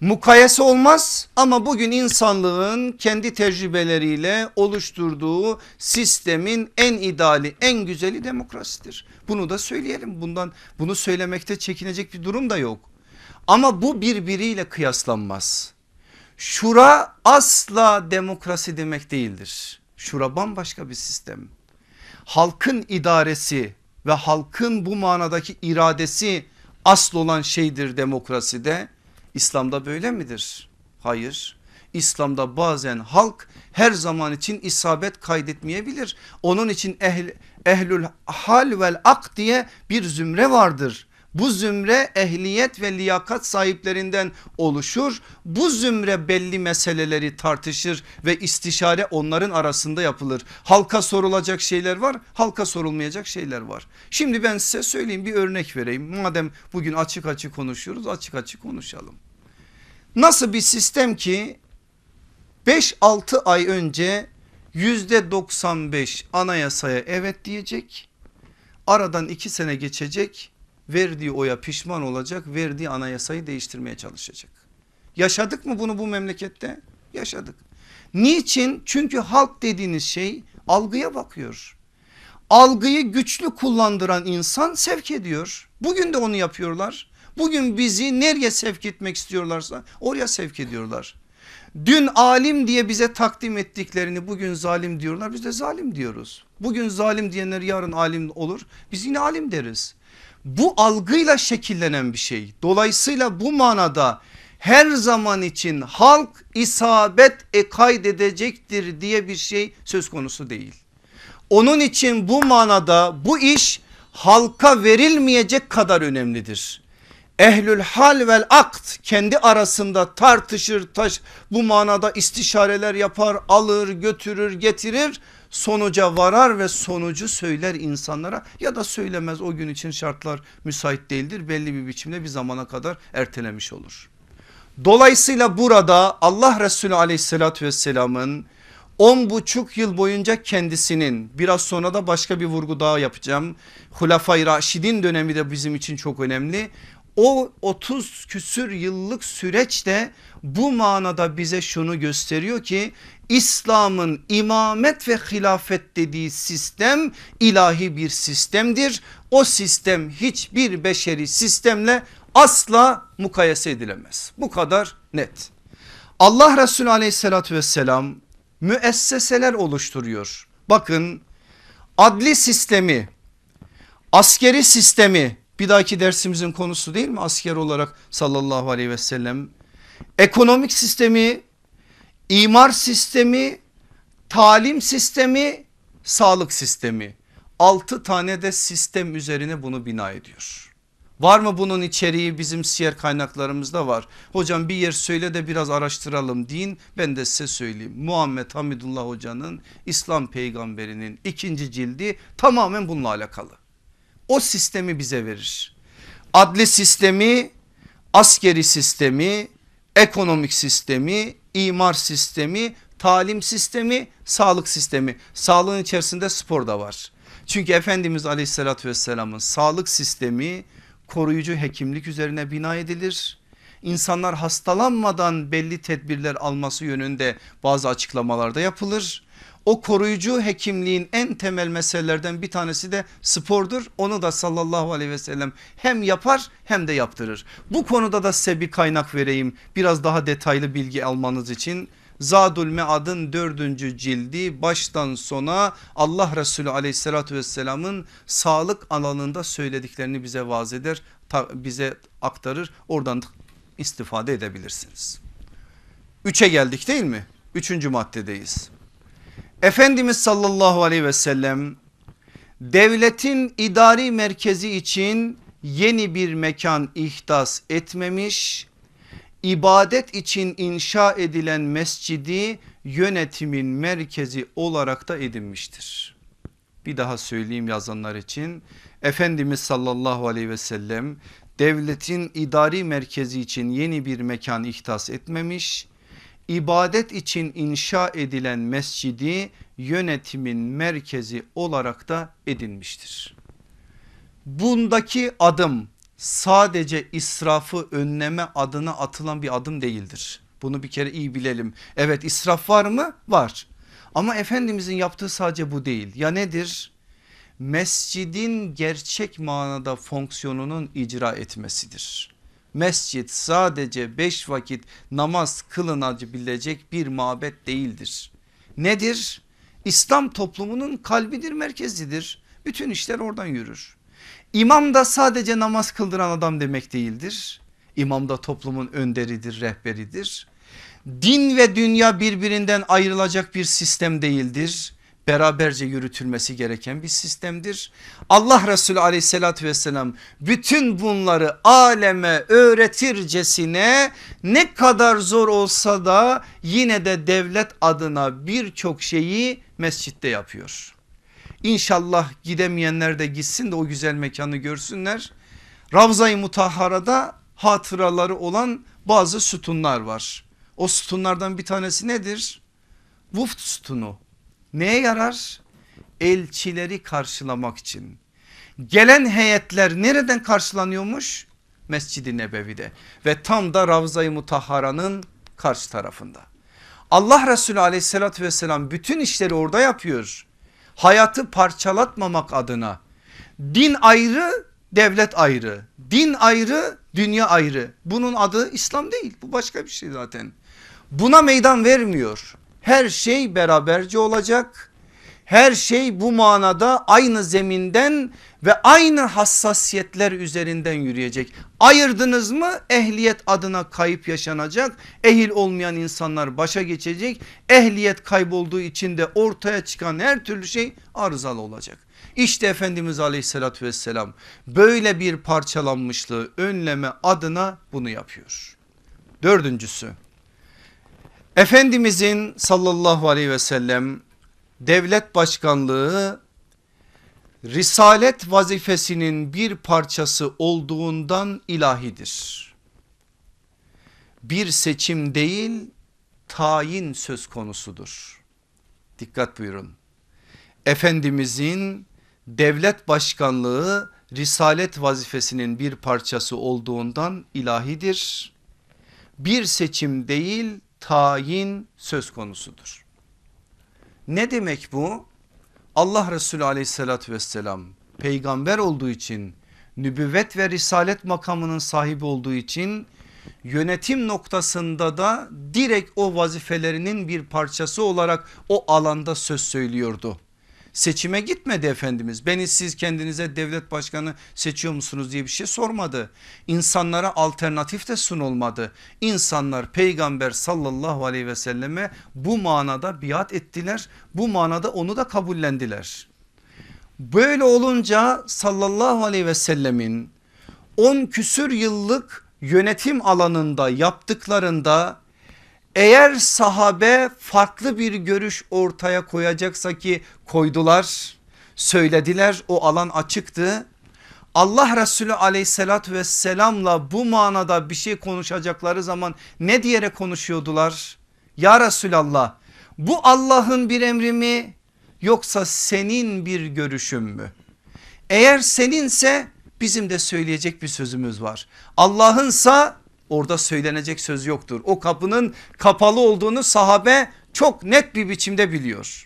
mukayese olmaz ama bugün insanlığın kendi tecrübeleriyle oluşturduğu sistemin en ideali en güzeli demokrasidir. Bunu da söyleyelim bundan bunu söylemekte çekinecek bir durum da yok. Ama bu birbiriyle kıyaslanmaz. Şura asla demokrasi demek değildir. Şura bambaşka bir sistem. Halkın idaresi ve halkın bu manadaki iradesi asıl olan şeydir demokraside İslam'da böyle midir? Hayır. İslam'da bazen halk her zaman için isabet kaydetmeyebilir. Onun için ehl, ehlül hal vel ak diye bir zümre vardır. Bu zümre ehliyet ve liyakat sahiplerinden oluşur. Bu zümre belli meseleleri tartışır ve istişare onların arasında yapılır. Halka sorulacak şeyler var, halka sorulmayacak şeyler var. Şimdi ben size söyleyeyim bir örnek vereyim. Madem bugün açık açık konuşuyoruz, açık açık konuşalım. Nasıl bir sistem ki 5-6 ay önce %95 anayasaya evet diyecek. Aradan 2 sene geçecek verdiği oya pişman olacak verdiği anayasayı değiştirmeye çalışacak. Yaşadık mı bunu bu memlekette? Yaşadık. Niçin? Çünkü halk dediğiniz şey algıya bakıyor. Algıyı güçlü kullandıran insan sevk ediyor. Bugün de onu yapıyorlar. Bugün bizi nereye sevk etmek istiyorlarsa oraya sevk ediyorlar. Dün alim diye bize takdim ettiklerini bugün zalim diyorlar biz de zalim diyoruz. Bugün zalim diyenler yarın alim olur biz yine alim deriz bu algıyla şekillenen bir şey. Dolayısıyla bu manada her zaman için halk isabet e kaydedecektir diye bir şey söz konusu değil. Onun için bu manada bu iş halka verilmeyecek kadar önemlidir. Ehlül hal vel akt kendi arasında tartışır taş bu manada istişareler yapar alır götürür getirir sonuca varar ve sonucu söyler insanlara ya da söylemez o gün için şartlar müsait değildir belli bir biçimde bir zamana kadar ertelemiş olur. Dolayısıyla burada Allah Resulü aleyhissalatü vesselamın On buçuk yıl boyunca kendisinin biraz sonra da başka bir vurgu daha yapacağım. Hulafay Raşid'in dönemi de bizim için çok önemli o 30 küsür yıllık süreç de bu manada bize şunu gösteriyor ki İslam'ın imamet ve hilafet dediği sistem ilahi bir sistemdir. O sistem hiçbir beşeri sistemle asla mukayese edilemez. Bu kadar net. Allah Resulü aleyhissalatü vesselam müesseseler oluşturuyor. Bakın adli sistemi, askeri sistemi, bir dahaki dersimizin konusu değil mi asker olarak sallallahu aleyhi ve sellem. Ekonomik sistemi, imar sistemi, talim sistemi, sağlık sistemi. altı tane de sistem üzerine bunu bina ediyor. Var mı bunun içeriği bizim siyer kaynaklarımızda var. Hocam bir yer söyle de biraz araştıralım deyin ben de size söyleyeyim. Muhammed Hamidullah hocanın İslam peygamberinin ikinci cildi tamamen bununla alakalı o sistemi bize verir. Adli sistemi, askeri sistemi, ekonomik sistemi, imar sistemi, talim sistemi, sağlık sistemi. Sağlığın içerisinde spor da var. Çünkü Efendimiz aleyhissalatü vesselamın sağlık sistemi koruyucu hekimlik üzerine bina edilir. İnsanlar hastalanmadan belli tedbirler alması yönünde bazı açıklamalarda yapılır. O koruyucu hekimliğin en temel meselelerden bir tanesi de spordur. Onu da sallallahu aleyhi ve sellem hem yapar hem de yaptırır. Bu konuda da size bir kaynak vereyim. Biraz daha detaylı bilgi almanız için. Zadul Mead'ın dördüncü cildi baştan sona Allah Resulü aleyhissalatü vesselamın sağlık alanında söylediklerini bize vaz eder bize aktarır oradan istifade edebilirsiniz. Üçe geldik değil mi? Üçüncü maddedeyiz. Efendimiz sallallahu aleyhi ve sellem devletin idari merkezi için yeni bir mekan ihdas etmemiş ibadet için inşa edilen mescidi yönetimin merkezi olarak da edinmiştir. Bir daha söyleyeyim yazanlar için Efendimiz sallallahu aleyhi ve sellem devletin idari merkezi için yeni bir mekan ihdas etmemiş ibadet için inşa edilen mescidi yönetimin merkezi olarak da edinmiştir. Bundaki adım sadece israfı önleme adına atılan bir adım değildir. Bunu bir kere iyi bilelim. Evet israf var mı? Var. Ama Efendimizin yaptığı sadece bu değil. Ya nedir? Mescidin gerçek manada fonksiyonunun icra etmesidir. Mescit sadece beş vakit namaz kılınabilecek bir mabet değildir. Nedir? İslam toplumunun kalbidir merkezidir. Bütün işler oradan yürür. İmam da sadece namaz kıldıran adam demek değildir. İmam da toplumun önderidir, rehberidir. Din ve dünya birbirinden ayrılacak bir sistem değildir beraberce yürütülmesi gereken bir sistemdir. Allah Resulü aleyhissalatü vesselam bütün bunları aleme öğretircesine ne kadar zor olsa da yine de devlet adına birçok şeyi mescitte yapıyor. İnşallah gidemeyenler de gitsin de o güzel mekanı görsünler. Ravza-i Mutahhara'da hatıraları olan bazı sütunlar var. O sütunlardan bir tanesi nedir? Vuft sütunu Neye yarar? Elçileri karşılamak için. Gelen heyetler nereden karşılanıyormuş? Mescid-i Nebevi'de ve tam da Ravza-i Mutahhara'nın karşı tarafında. Allah Resulü aleyhissalatü vesselam bütün işleri orada yapıyor. Hayatı parçalatmamak adına. Din ayrı devlet ayrı. Din ayrı dünya ayrı. Bunun adı İslam değil bu başka bir şey zaten. Buna meydan vermiyor her şey beraberce olacak. Her şey bu manada aynı zeminden ve aynı hassasiyetler üzerinden yürüyecek. Ayırdınız mı ehliyet adına kayıp yaşanacak. Ehil olmayan insanlar başa geçecek. Ehliyet kaybolduğu için de ortaya çıkan her türlü şey arızalı olacak. İşte Efendimiz aleyhissalatü vesselam böyle bir parçalanmışlığı önleme adına bunu yapıyor. Dördüncüsü Efendimizin sallallahu aleyhi ve sellem devlet başkanlığı risalet vazifesinin bir parçası olduğundan ilahidir. Bir seçim değil tayin söz konusudur. Dikkat buyurun. Efendimizin devlet başkanlığı risalet vazifesinin bir parçası olduğundan ilahidir. Bir seçim değil tayin söz konusudur. Ne demek bu? Allah Resulü aleyhissalatü vesselam peygamber olduğu için nübüvvet ve risalet makamının sahibi olduğu için yönetim noktasında da direkt o vazifelerinin bir parçası olarak o alanda söz söylüyordu seçime gitmedi Efendimiz. Beni siz kendinize devlet başkanı seçiyor musunuz diye bir şey sormadı. İnsanlara alternatif de sunulmadı. İnsanlar peygamber sallallahu aleyhi ve selleme bu manada biat ettiler. Bu manada onu da kabullendiler. Böyle olunca sallallahu aleyhi ve sellemin 10 küsür yıllık yönetim alanında yaptıklarında eğer sahabe farklı bir görüş ortaya koyacaksa ki koydular söylediler o alan açıktı. Allah Resulü aleyhissalatü vesselamla bu manada bir şey konuşacakları zaman ne diyerek konuşuyordular? Ya Resulallah bu Allah'ın bir emri mi yoksa senin bir görüşün mü? Eğer seninse bizim de söyleyecek bir sözümüz var. Allah'ınsa orada söylenecek söz yoktur. O kapının kapalı olduğunu sahabe çok net bir biçimde biliyor.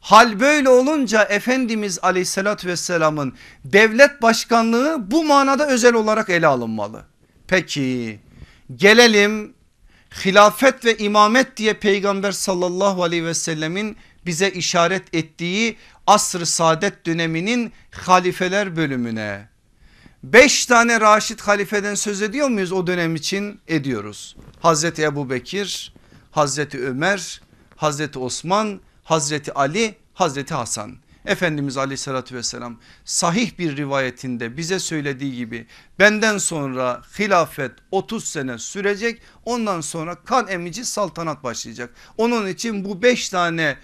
Hal böyle olunca Efendimiz aleyhissalatü vesselamın devlet başkanlığı bu manada özel olarak ele alınmalı. Peki gelelim hilafet ve imamet diye peygamber sallallahu aleyhi ve sellemin bize işaret ettiği asr-ı saadet döneminin halifeler bölümüne. Beş tane Raşid halifeden söz ediyor muyuz o dönem için? Ediyoruz. Hazreti Ebu Bekir, Hazreti Ömer, Hazreti Osman, Hazreti Ali, Hazreti Hasan. Efendimiz aleyhissalatü vesselam sahih bir rivayetinde bize söylediği gibi benden sonra hilafet 30 sene sürecek ondan sonra kan emici saltanat başlayacak. Onun için bu 5 tane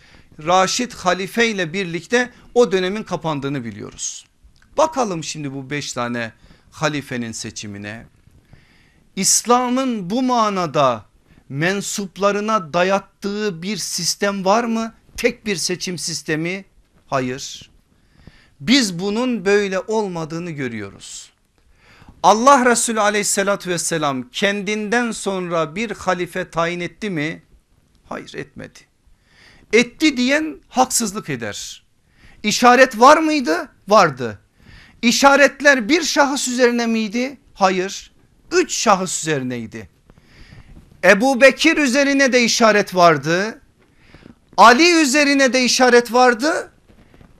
Raşid halife ile birlikte o dönemin kapandığını biliyoruz. Bakalım şimdi bu beş tane halifenin seçimine. İslam'ın bu manada mensuplarına dayattığı bir sistem var mı? Tek bir seçim sistemi hayır. Biz bunun böyle olmadığını görüyoruz. Allah Resulü aleyhissalatü vesselam kendinden sonra bir halife tayin etti mi? Hayır etmedi. Etti diyen haksızlık eder. İşaret var mıydı? Vardı. İşaretler bir şahıs üzerine miydi? Hayır. Üç şahıs üzerineydi. Ebu Bekir üzerine de işaret vardı. Ali üzerine de işaret vardı.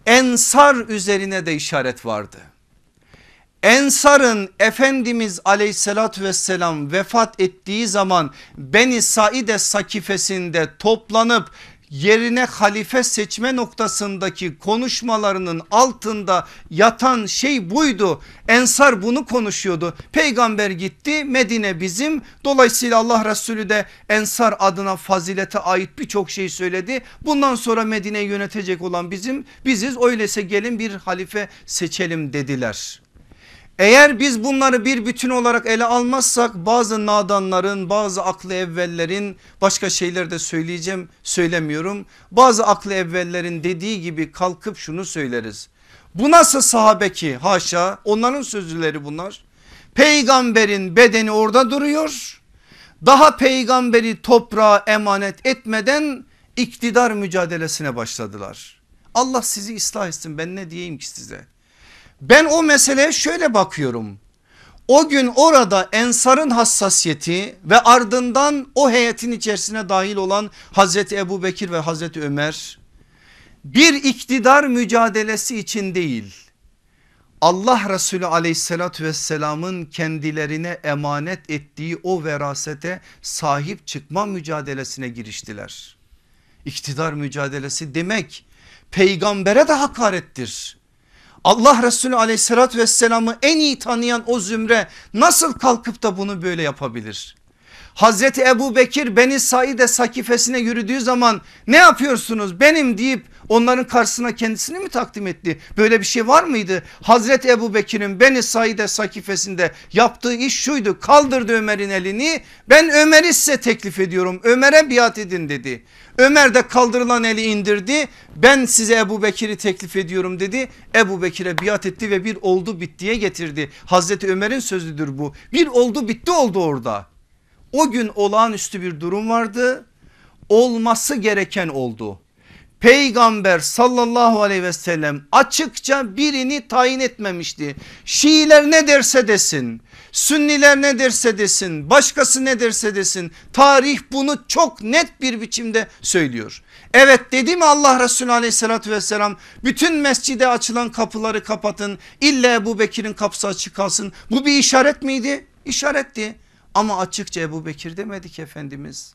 Ensar üzerine de işaret vardı. Ensar'ın Efendimiz aleyhissalatü vesselam vefat ettiği zaman Beni Saide sakifesinde toplanıp yerine halife seçme noktasındaki konuşmalarının altında yatan şey buydu. Ensar bunu konuşuyordu. Peygamber gitti Medine bizim dolayısıyla Allah Resulü de Ensar adına fazilete ait birçok şey söyledi. Bundan sonra Medine'yi yönetecek olan bizim biziz öyleyse gelin bir halife seçelim dediler. Eğer biz bunları bir bütün olarak ele almazsak bazı nadanların bazı aklı evvellerin başka şeyler de söyleyeceğim söylemiyorum. Bazı aklı evvellerin dediği gibi kalkıp şunu söyleriz. Bu nasıl sahabe ki haşa onların sözleri bunlar. Peygamberin bedeni orada duruyor. Daha peygamberi toprağa emanet etmeden iktidar mücadelesine başladılar. Allah sizi ıslah etsin ben ne diyeyim ki size. Ben o meseleye şöyle bakıyorum. O gün orada ensarın hassasiyeti ve ardından o heyetin içerisine dahil olan Hazreti Ebu Bekir ve Hazreti Ömer bir iktidar mücadelesi için değil Allah Resulü aleyhissalatü vesselamın kendilerine emanet ettiği o verasete sahip çıkma mücadelesine giriştiler. İktidar mücadelesi demek peygambere de hakarettir Allah Resulü aleyhissalatü vesselamı en iyi tanıyan o zümre nasıl kalkıp da bunu böyle yapabilir? Hazreti Ebu Bekir Beni Said'e sakifesine yürüdüğü zaman ne yapıyorsunuz benim deyip onların karşısına kendisini mi takdim etti? Böyle bir şey var mıydı? Hazreti Ebu Bekir'in Beni Said'e sakifesinde yaptığı iş şuydu kaldırdı Ömer'in elini ben Ömer'i size teklif ediyorum Ömer'e biat edin dedi. Ömer de kaldırılan eli indirdi ben size Ebu Bekir'i teklif ediyorum dedi. Ebu Bekir'e biat etti ve bir oldu bittiye getirdi. Hazreti Ömer'in sözüdür bu bir oldu bitti oldu orada. O gün olağanüstü bir durum vardı. Olması gereken oldu. Peygamber sallallahu aleyhi ve sellem açıkça birini tayin etmemişti. Şiiler ne derse desin, Sünniler ne derse desin, başkası ne derse desin tarih bunu çok net bir biçimde söylüyor. Evet dedi mi Allah Resulü aleyhissalatü vesselam bütün mescide açılan kapıları kapatın İlla Ebu Bekir'in kapısı açık kalsın. Bu bir işaret miydi? İşaretti. Ama açıkça Ebu Bekir demedi ki Efendimiz.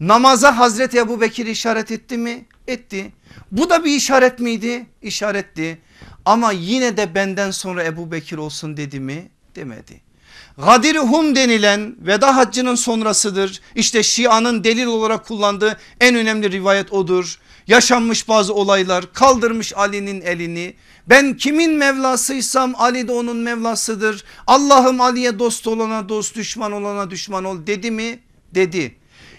Namaza Hazreti Ebu Bekir işaret etti mi? Etti. Bu da bir işaret miydi? İşaretti. Ama yine de benden sonra Ebu Bekir olsun dedi mi? Demedi. Gadir Hum denilen veda haccının sonrasıdır. İşte Şia'nın delil olarak kullandığı en önemli rivayet odur. Yaşanmış bazı olaylar kaldırmış Ali'nin elini ben kimin Mevlasıysam Ali de onun Mevlasıdır. Allah'ım Ali'ye dost olana dost düşman olana düşman ol dedi mi? Dedi.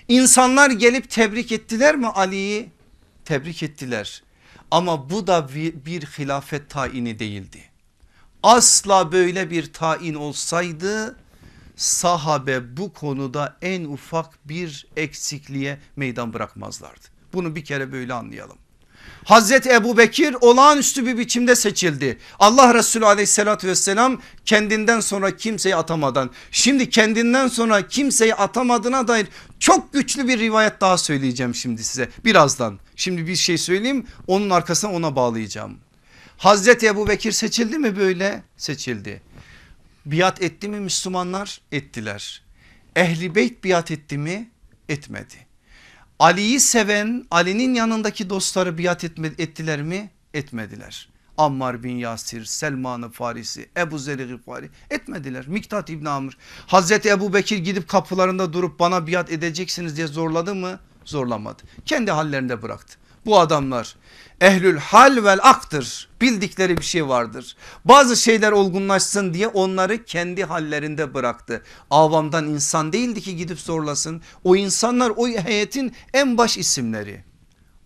İnsanlar gelip tebrik ettiler mi Ali'yi? Tebrik ettiler. Ama bu da bir, bir hilafet tayini değildi. Asla böyle bir tayin olsaydı sahabe bu konuda en ufak bir eksikliğe meydan bırakmazlardı. Bunu bir kere böyle anlayalım. Hazreti Ebu Bekir olağanüstü bir biçimde seçildi. Allah Resulü aleyhissalatü vesselam kendinden sonra kimseyi atamadan. Şimdi kendinden sonra kimseyi atamadığına dair çok güçlü bir rivayet daha söyleyeceğim şimdi size birazdan. Şimdi bir şey söyleyeyim onun arkasına ona bağlayacağım. Hazreti Ebu Bekir seçildi mi böyle? Seçildi. Biat etti mi Müslümanlar? Ettiler. Ehli Beyt biat etti mi? Etmedi. Ali'yi seven Ali'nin yanındaki dostları biat ettiler mi? Etmediler. Ammar bin Yasir, Selman-ı Farisi, Ebu Zer'i Gıfari etmediler. Miktat İbn Amr. Hazreti Ebu Bekir gidip kapılarında durup bana biat edeceksiniz diye zorladı mı? Zorlamadı. Kendi hallerinde bıraktı. Bu adamlar ehlül hal vel aktır. Bildikleri bir şey vardır. Bazı şeyler olgunlaşsın diye onları kendi hallerinde bıraktı. Avamdan insan değildi ki gidip zorlasın. O insanlar o heyetin en baş isimleri.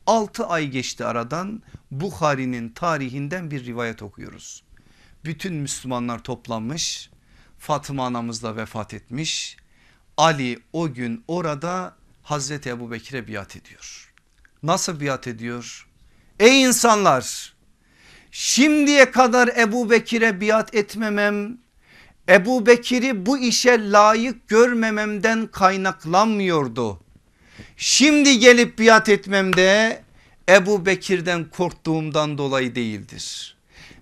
6 ay geçti aradan Bukhari'nin tarihinden bir rivayet okuyoruz. Bütün Müslümanlar toplanmış. Fatıma anamız da vefat etmiş. Ali o gün orada Hazreti Ebu Bekir'e biat ediyor. Nasıl biat ediyor? Ey insanlar şimdiye kadar Ebu Bekir'e biat etmemem Ebu Bekir'i bu işe layık görmememden kaynaklanmıyordu. Şimdi gelip biat etmemde Ebu Bekir'den korktuğumdan dolayı değildir.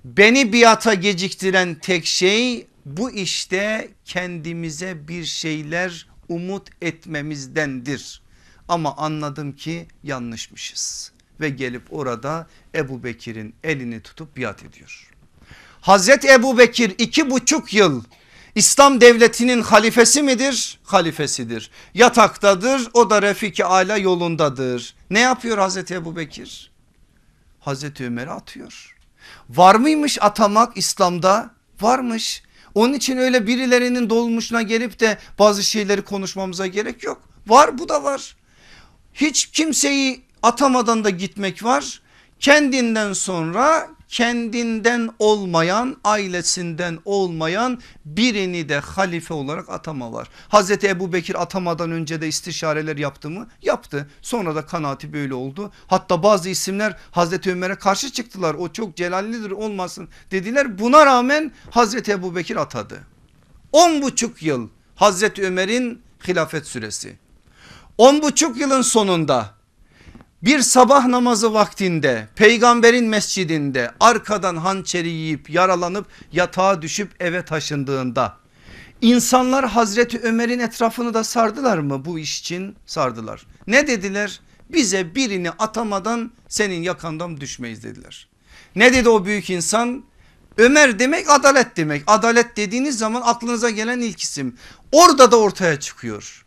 Beni biata geciktiren tek şey bu işte kendimize bir şeyler umut etmemizdendir. Ama anladım ki yanlışmışız ve gelip orada Ebu Bekir'in elini tutup biat ediyor. Hazreti Ebu Bekir iki buçuk yıl İslam devletinin halifesi midir? Halifesidir. Yataktadır o da Refik-i Ala yolundadır. Ne yapıyor Hazreti Ebu Bekir? Hazreti Ömer'i atıyor. Var mıymış atamak İslam'da? Varmış. Onun için öyle birilerinin dolmuşuna gelip de bazı şeyleri konuşmamıza gerek yok. Var bu da var. Hiç kimseyi atamadan da gitmek var. Kendinden sonra kendinden olmayan ailesinden olmayan birini de halife olarak atama var. Hazreti Ebu Bekir atamadan önce de istişareler yaptı mı? Yaptı. Sonra da kanaati böyle oldu. Hatta bazı isimler Hazreti Ömer'e karşı çıktılar. O çok celallidir olmasın dediler. Buna rağmen Hazreti Ebu Bekir atadı. 10,5 yıl Hazreti Ömer'in hilafet süresi. 10,5 yılın sonunda bir sabah namazı vaktinde peygamberin mescidinde arkadan hançeri yiyip yaralanıp yatağa düşüp eve taşındığında insanlar Hazreti Ömer'in etrafını da sardılar mı bu iş için sardılar. Ne dediler? Bize birini atamadan senin yakandan düşmeyiz dediler. Ne dedi o büyük insan? Ömer demek adalet demek. Adalet dediğiniz zaman aklınıza gelen ilk isim. Orada da ortaya çıkıyor.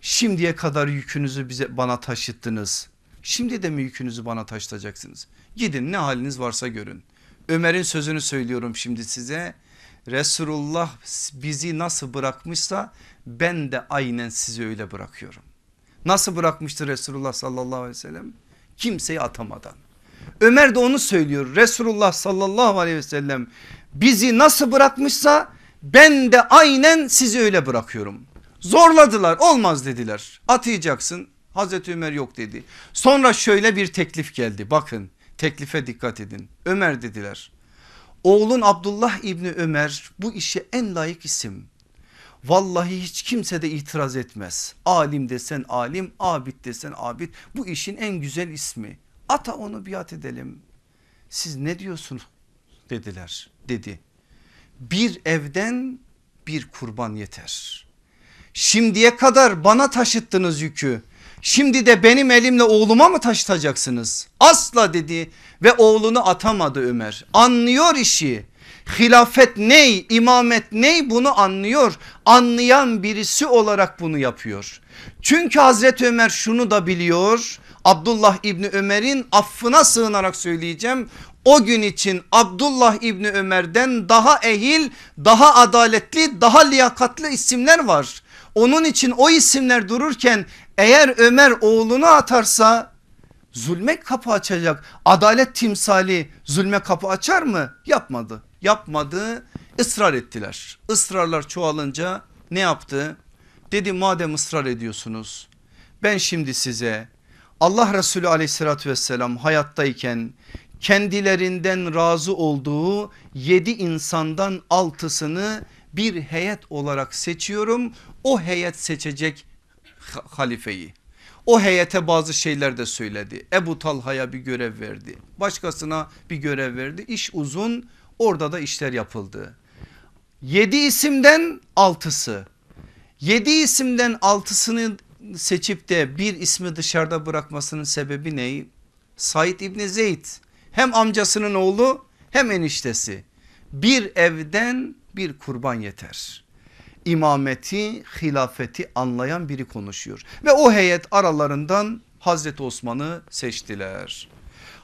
Şimdiye kadar yükünüzü bize bana taşıttınız Şimdi de mi yükünüzü bana taşlayacaksınız? Gidin ne haliniz varsa görün. Ömer'in sözünü söylüyorum şimdi size. Resulullah bizi nasıl bırakmışsa ben de aynen sizi öyle bırakıyorum. Nasıl bırakmıştı Resulullah sallallahu aleyhi ve sellem? Kimseyi atamadan. Ömer de onu söylüyor. Resulullah sallallahu aleyhi ve sellem bizi nasıl bırakmışsa ben de aynen sizi öyle bırakıyorum. Zorladılar olmaz dediler atayacaksın Hazreti Ömer yok dedi. Sonra şöyle bir teklif geldi bakın teklife dikkat edin. Ömer dediler. Oğlun Abdullah İbni Ömer bu işe en layık isim. Vallahi hiç kimse de itiraz etmez. Alim desen alim, abid desen abid bu işin en güzel ismi. Ata onu biat edelim. Siz ne diyorsunuz dediler dedi. Bir evden bir kurban yeter. Şimdiye kadar bana taşıttınız yükü Şimdi de benim elimle oğluma mı taşıtacaksınız? Asla dedi ve oğlunu atamadı Ömer. Anlıyor işi. Hilafet ney, imamet ney bunu anlıyor. Anlayan birisi olarak bunu yapıyor. Çünkü Hazreti Ömer şunu da biliyor. Abdullah İbni Ömer'in affına sığınarak söyleyeceğim. O gün için Abdullah İbni Ömer'den daha ehil, daha adaletli, daha liyakatlı isimler var. Onun için o isimler dururken eğer Ömer oğlunu atarsa zulme kapı açacak. Adalet timsali zulme kapı açar mı? Yapmadı. Yapmadı ısrar ettiler. Israrlar çoğalınca ne yaptı? Dedi madem ısrar ediyorsunuz ben şimdi size Allah Resulü aleyhissalatü vesselam hayattayken kendilerinden razı olduğu yedi insandan altısını bir heyet olarak seçiyorum. O heyet seçecek halifeyi. O heyete bazı şeyler de söyledi. Ebu Talha'ya bir görev verdi. Başkasına bir görev verdi. İş uzun orada da işler yapıldı. Yedi isimden altısı. Yedi isimden altısını seçip de bir ismi dışarıda bırakmasının sebebi ne? Said İbni Zeyd hem amcasının oğlu hem eniştesi. Bir evden bir kurban yeter imameti, hilafeti anlayan biri konuşuyor. Ve o heyet aralarından Hazreti Osman'ı seçtiler.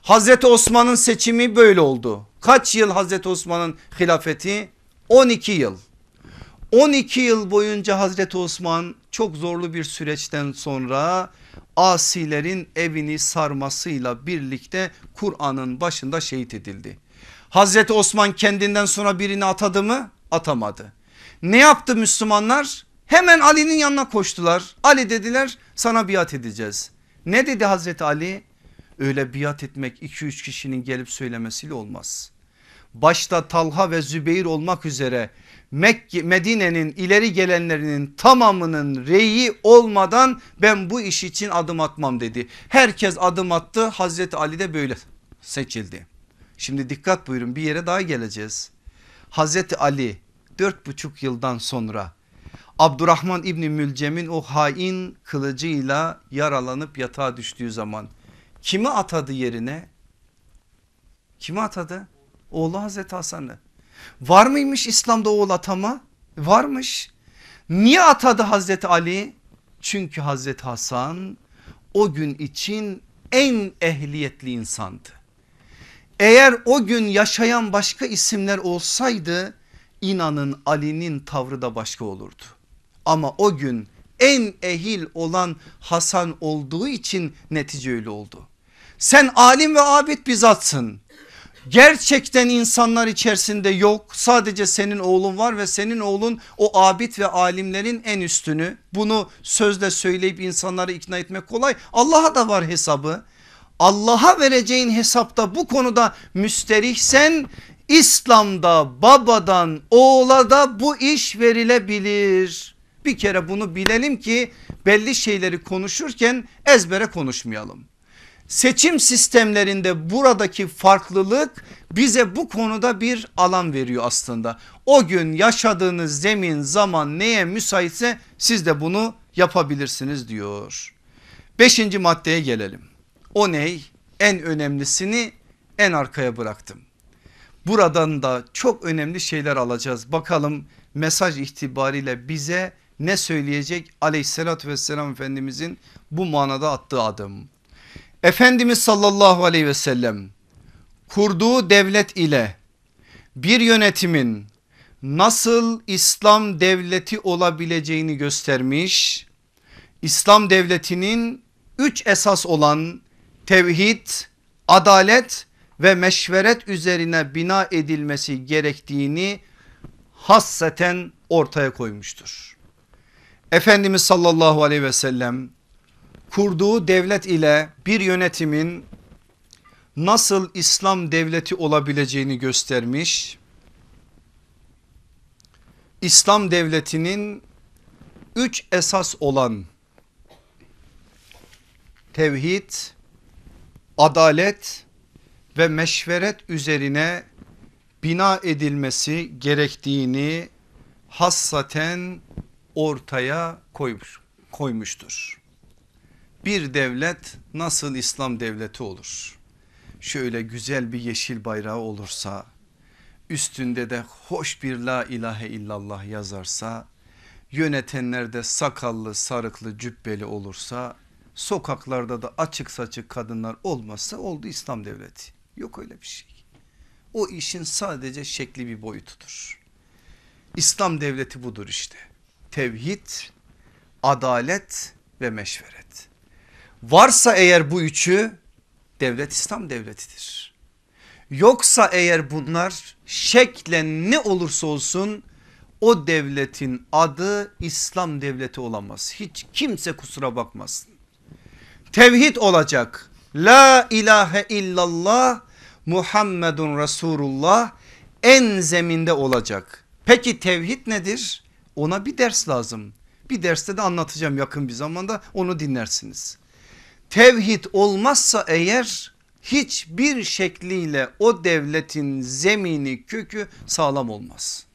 Hazreti Osman'ın seçimi böyle oldu. Kaç yıl Hazreti Osman'ın hilafeti? 12 yıl. 12 yıl boyunca Hazreti Osman çok zorlu bir süreçten sonra asilerin evini sarmasıyla birlikte Kur'an'ın başında şehit edildi. Hazreti Osman kendinden sonra birini atadı mı? Atamadı. Ne yaptı Müslümanlar? Hemen Ali'nin yanına koştular. Ali dediler sana biat edeceğiz. Ne dedi Hazreti Ali? Öyle biat etmek 2-3 kişinin gelip söylemesiyle olmaz. Başta Talha ve Zübeyir olmak üzere Mekke, Medine'nin ileri gelenlerinin tamamının reyi olmadan ben bu iş için adım atmam dedi. Herkes adım attı Hazreti Ali de böyle seçildi. Şimdi dikkat buyurun bir yere daha geleceğiz. Hazreti Ali dört buçuk yıldan sonra Abdurrahman İbni Mülcem'in o hain kılıcıyla yaralanıp yatağa düştüğü zaman kimi atadı yerine? Kimi atadı? Oğlu Hazreti Hasan'ı. Var mıymış İslam'da oğul atama? Varmış. Niye atadı Hazreti Ali? Çünkü Hazreti Hasan o gün için en ehliyetli insandı. Eğer o gün yaşayan başka isimler olsaydı inanın Ali'nin tavrı da başka olurdu. Ama o gün en ehil olan Hasan olduğu için netice öyle oldu. Sen alim ve abid bir zatsın. Gerçekten insanlar içerisinde yok sadece senin oğlun var ve senin oğlun o abid ve alimlerin en üstünü. Bunu sözle söyleyip insanları ikna etmek kolay Allah'a da var hesabı. Allah'a vereceğin hesapta bu konuda müsterihsen İslam'da babadan oğula da bu iş verilebilir. Bir kere bunu bilelim ki belli şeyleri konuşurken ezbere konuşmayalım. Seçim sistemlerinde buradaki farklılık bize bu konuda bir alan veriyor aslında. O gün yaşadığınız zemin zaman neye müsaitse siz de bunu yapabilirsiniz diyor. Beşinci maddeye gelelim. O ney? En önemlisini en arkaya bıraktım. Buradan da çok önemli şeyler alacağız. Bakalım mesaj itibariyle bize ne söyleyecek aleyhissalatü vesselam Efendimizin bu manada attığı adım. Efendimiz sallallahu aleyhi ve sellem kurduğu devlet ile bir yönetimin nasıl İslam devleti olabileceğini göstermiş. İslam devletinin üç esas olan tevhid, adalet ve meşveret üzerine bina edilmesi gerektiğini hasseten ortaya koymuştur. Efendimiz sallallahu aleyhi ve sellem kurduğu devlet ile bir yönetimin nasıl İslam devleti olabileceğini göstermiş. İslam devletinin üç esas olan tevhid, adalet ve meşveret üzerine bina edilmesi gerektiğini hassaten ortaya koymuş, koymuştur. Bir devlet nasıl İslam devleti olur? Şöyle güzel bir yeşil bayrağı olursa, üstünde de hoş bir la ilahe illallah yazarsa, yönetenler de sakallı, sarıklı, cübbeli olursa, sokaklarda da açık saçık kadınlar olmazsa oldu İslam devleti. Yok öyle bir şey. O işin sadece şekli bir boyutudur. İslam devleti budur işte. Tevhid, adalet ve meşveret. Varsa eğer bu üçü devlet İslam devletidir. Yoksa eğer bunlar şeklen ne olursa olsun o devletin adı İslam devleti olamaz. Hiç kimse kusura bakmasın. Tevhid olacak. La ilahe illallah Muhammedun Resulullah en zeminde olacak. Peki tevhid nedir? Ona bir ders lazım. Bir derste de anlatacağım yakın bir zamanda onu dinlersiniz. Tevhid olmazsa eğer hiçbir şekliyle o devletin zemini kökü sağlam olmaz.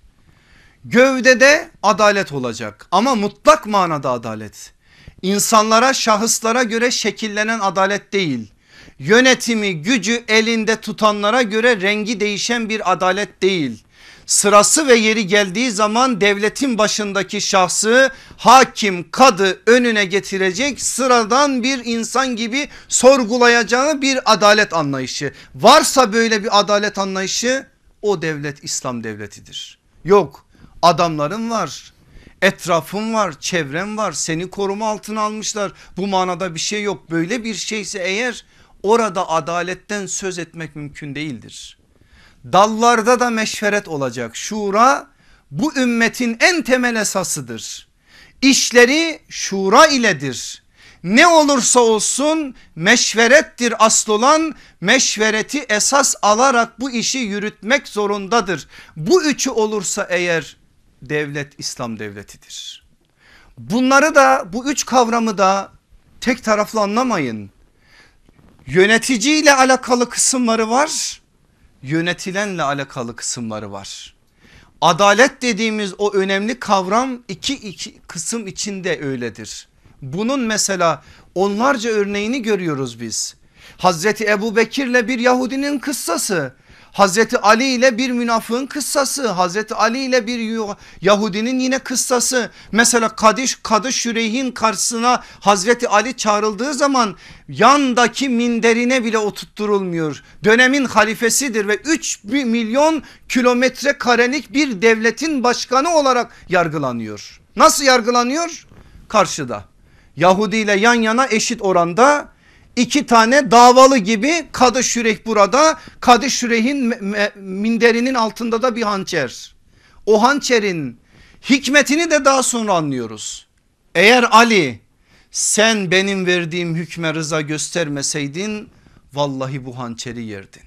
Gövdede adalet olacak ama mutlak manada adalet. İnsanlara şahıslara göre şekillenen adalet değil yönetimi gücü elinde tutanlara göre rengi değişen bir adalet değil. Sırası ve yeri geldiği zaman devletin başındaki şahsı hakim kadı önüne getirecek sıradan bir insan gibi sorgulayacağı bir adalet anlayışı. Varsa böyle bir adalet anlayışı o devlet İslam devletidir. Yok adamların var etrafın var çevren var seni koruma altına almışlar bu manada bir şey yok böyle bir şeyse eğer orada adaletten söz etmek mümkün değildir. Dallarda da meşveret olacak. Şura bu ümmetin en temel esasıdır. İşleri şura iledir. Ne olursa olsun meşverettir asıl olan meşvereti esas alarak bu işi yürütmek zorundadır. Bu üçü olursa eğer devlet İslam devletidir. Bunları da bu üç kavramı da tek taraflı anlamayın. Yöneticiyle alakalı kısımları var. Yönetilenle alakalı kısımları var. Adalet dediğimiz o önemli kavram iki, iki kısım içinde öyledir. Bunun mesela onlarca örneğini görüyoruz biz. Hazreti Ebu Bekir'le bir Yahudinin kıssası Hazreti Ali ile bir münafığın kıssası Hazreti Ali ile bir Yahudinin yine kıssası mesela Kadış Kadış Şüreyh'in karşısına Hazreti Ali çağrıldığı zaman yandaki minderine bile oturtturulmuyor dönemin halifesidir ve 3 milyon kilometre karelik bir devletin başkanı olarak yargılanıyor nasıl yargılanıyor karşıda Yahudi ile yan yana eşit oranda iki tane davalı gibi Kadı Şürek burada. Kadı Şürek'in minderinin altında da bir hançer. O hançerin hikmetini de daha sonra anlıyoruz. Eğer Ali sen benim verdiğim hükme rıza göstermeseydin vallahi bu hançeri yerdin.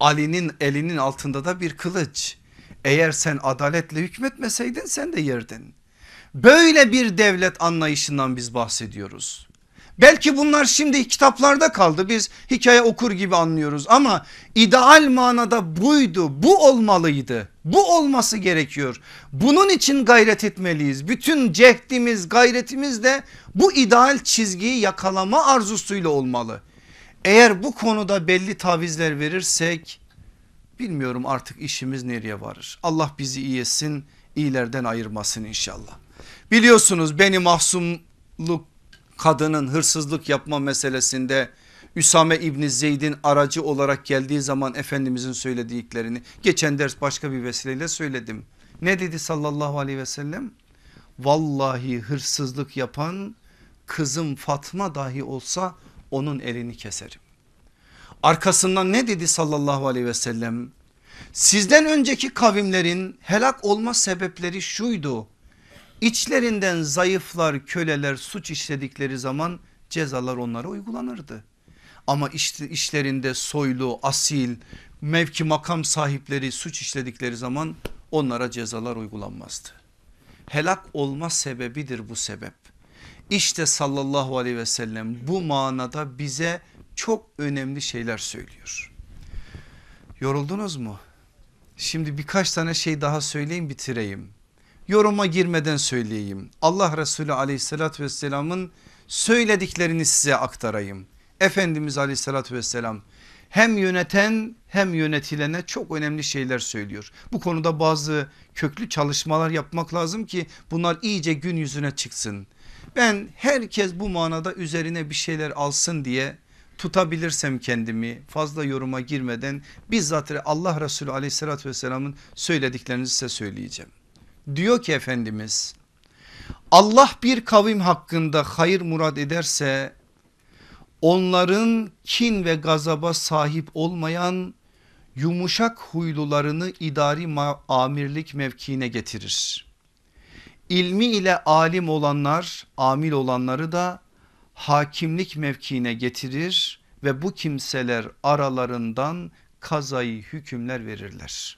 Ali'nin elinin altında da bir kılıç. Eğer sen adaletle hükmetmeseydin sen de yerdin. Böyle bir devlet anlayışından biz bahsediyoruz. Belki bunlar şimdi kitaplarda kaldı biz hikaye okur gibi anlıyoruz ama ideal manada buydu bu olmalıydı bu olması gerekiyor. Bunun için gayret etmeliyiz bütün cehdimiz gayretimiz de bu ideal çizgiyi yakalama arzusuyla olmalı. Eğer bu konuda belli tavizler verirsek bilmiyorum artık işimiz nereye varır. Allah bizi iyi etsin iyilerden ayırmasın inşallah. Biliyorsunuz beni mahzumluk kadının hırsızlık yapma meselesinde Üsame İbni Zeyd'in aracı olarak geldiği zaman Efendimizin söylediklerini geçen ders başka bir vesileyle söyledim. Ne dedi sallallahu aleyhi ve sellem? Vallahi hırsızlık yapan kızım Fatma dahi olsa onun elini keserim. Arkasından ne dedi sallallahu aleyhi ve sellem? Sizden önceki kavimlerin helak olma sebepleri şuydu. İçlerinden zayıflar köleler suç işledikleri zaman cezalar onlara uygulanırdı. Ama iş, işlerinde soylu asil mevki makam sahipleri suç işledikleri zaman onlara cezalar uygulanmazdı. Helak olma sebebidir bu sebep. İşte sallallahu aleyhi ve sellem bu manada bize çok önemli şeyler söylüyor. Yoruldunuz mu? Şimdi birkaç tane şey daha söyleyeyim bitireyim yoruma girmeden söyleyeyim. Allah Resulü aleyhissalatü vesselamın söylediklerini size aktarayım. Efendimiz aleyhissalatü vesselam hem yöneten hem yönetilene çok önemli şeyler söylüyor. Bu konuda bazı köklü çalışmalar yapmak lazım ki bunlar iyice gün yüzüne çıksın. Ben herkes bu manada üzerine bir şeyler alsın diye tutabilirsem kendimi fazla yoruma girmeden bizzat Allah Resulü aleyhissalatü vesselamın söylediklerini size söyleyeceğim. Diyor ki Efendimiz Allah bir kavim hakkında hayır murad ederse onların kin ve gazaba sahip olmayan yumuşak huylularını idari amirlik mevkiine getirir. İlmi ile alim olanlar amil olanları da hakimlik mevkiine getirir ve bu kimseler aralarından kazayı hükümler verirler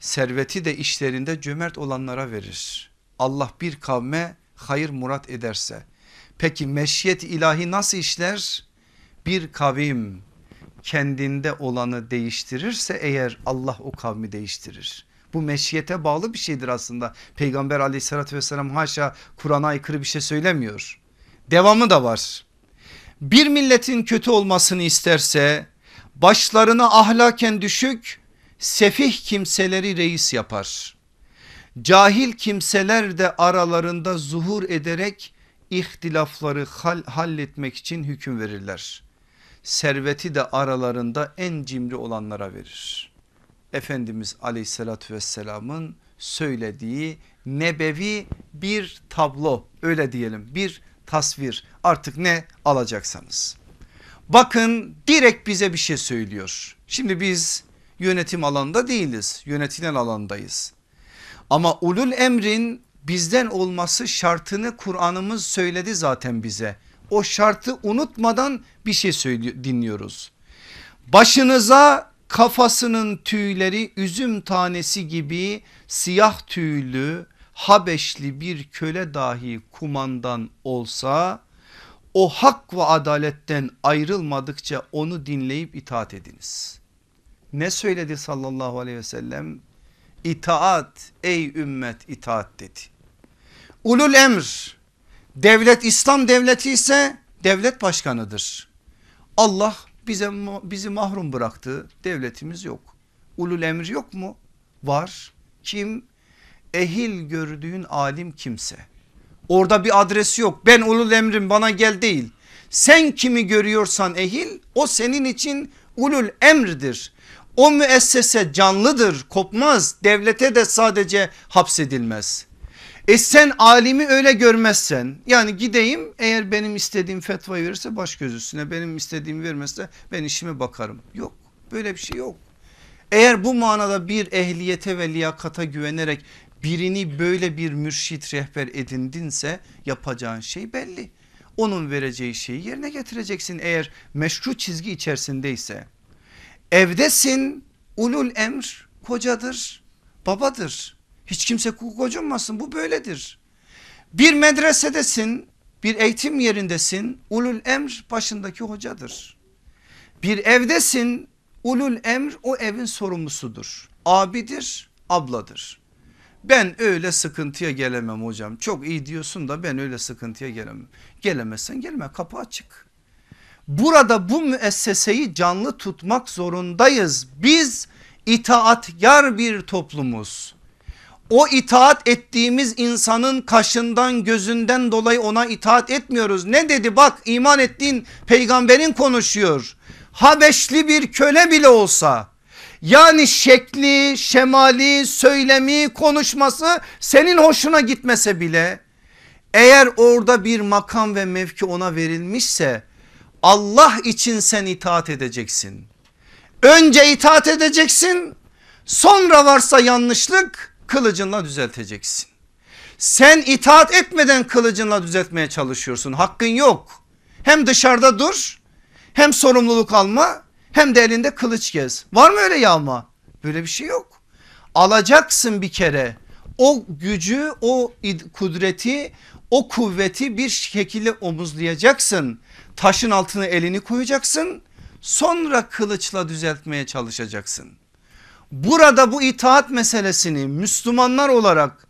serveti de işlerinde cömert olanlara verir. Allah bir kavme hayır murat ederse. Peki meşiyet ilahi nasıl işler? Bir kavim kendinde olanı değiştirirse eğer Allah o kavmi değiştirir. Bu meşiyete bağlı bir şeydir aslında. Peygamber aleyhissalatü vesselam haşa Kur'an'a aykırı bir şey söylemiyor. Devamı da var. Bir milletin kötü olmasını isterse başlarına ahlaken düşük sefih kimseleri reis yapar. Cahil kimseler de aralarında zuhur ederek ihtilafları hal, halletmek için hüküm verirler. Serveti de aralarında en cimri olanlara verir. Efendimiz aleyhissalatü vesselamın söylediği nebevi bir tablo öyle diyelim bir tasvir artık ne alacaksanız. Bakın direkt bize bir şey söylüyor. Şimdi biz yönetim alanda değiliz yönetilen alandayız. Ama ulul emrin bizden olması şartını Kur'an'ımız söyledi zaten bize. O şartı unutmadan bir şey dinliyoruz. Başınıza kafasının tüyleri üzüm tanesi gibi siyah tüylü Habeşli bir köle dahi kumandan olsa o hak ve adaletten ayrılmadıkça onu dinleyip itaat ediniz. Ne söyledi sallallahu aleyhi ve sellem? İtaat ey ümmet itaat dedi. Ulul emr devlet İslam devleti ise devlet başkanıdır. Allah bize bizi mahrum bıraktı. Devletimiz yok. Ulul emir yok mu? Var. Kim? Ehil gördüğün alim kimse. Orada bir adresi yok. Ben ulul emrim bana gel değil. Sen kimi görüyorsan ehil o senin için ulul emrdir. O müessese canlıdır kopmaz devlete de sadece hapsedilmez. E sen alimi öyle görmezsen yani gideyim eğer benim istediğim fetva verirse baş göz üstüne benim istediğim vermezse ben işime bakarım. Yok böyle bir şey yok. Eğer bu manada bir ehliyete ve liyakata güvenerek birini böyle bir mürşit rehber edindinse yapacağın şey belli. Onun vereceği şeyi yerine getireceksin eğer meşru çizgi içerisindeyse. Evdesin ulul emr kocadır, babadır. Hiç kimse kocunmasın. bu böyledir. Bir medresedesin, bir eğitim yerindesin. Ulul emr başındaki hocadır. Bir evdesin, ulul emr o evin sorumlusudur. Abidir, abladır. Ben öyle sıkıntıya gelemem hocam. Çok iyi diyorsun da ben öyle sıkıntıya gelemem. Gelemezsen gelme kapı açık. Burada bu müesseseyi canlı tutmak zorundayız. Biz itaatkar bir toplumuz. O itaat ettiğimiz insanın kaşından gözünden dolayı ona itaat etmiyoruz. Ne dedi bak iman ettiğin peygamberin konuşuyor. Habeşli bir köle bile olsa yani şekli, şemali, söylemi, konuşması senin hoşuna gitmese bile eğer orada bir makam ve mevki ona verilmişse Allah için sen itaat edeceksin. Önce itaat edeceksin sonra varsa yanlışlık kılıcınla düzelteceksin. Sen itaat etmeden kılıcınla düzeltmeye çalışıyorsun hakkın yok. Hem dışarıda dur hem sorumluluk alma hem de elinde kılıç gez. Var mı öyle yağma? Böyle bir şey yok. Alacaksın bir kere o gücü o kudreti o kuvveti bir şekilde omuzlayacaksın. Taşın altına elini koyacaksın sonra kılıçla düzeltmeye çalışacaksın. Burada bu itaat meselesini Müslümanlar olarak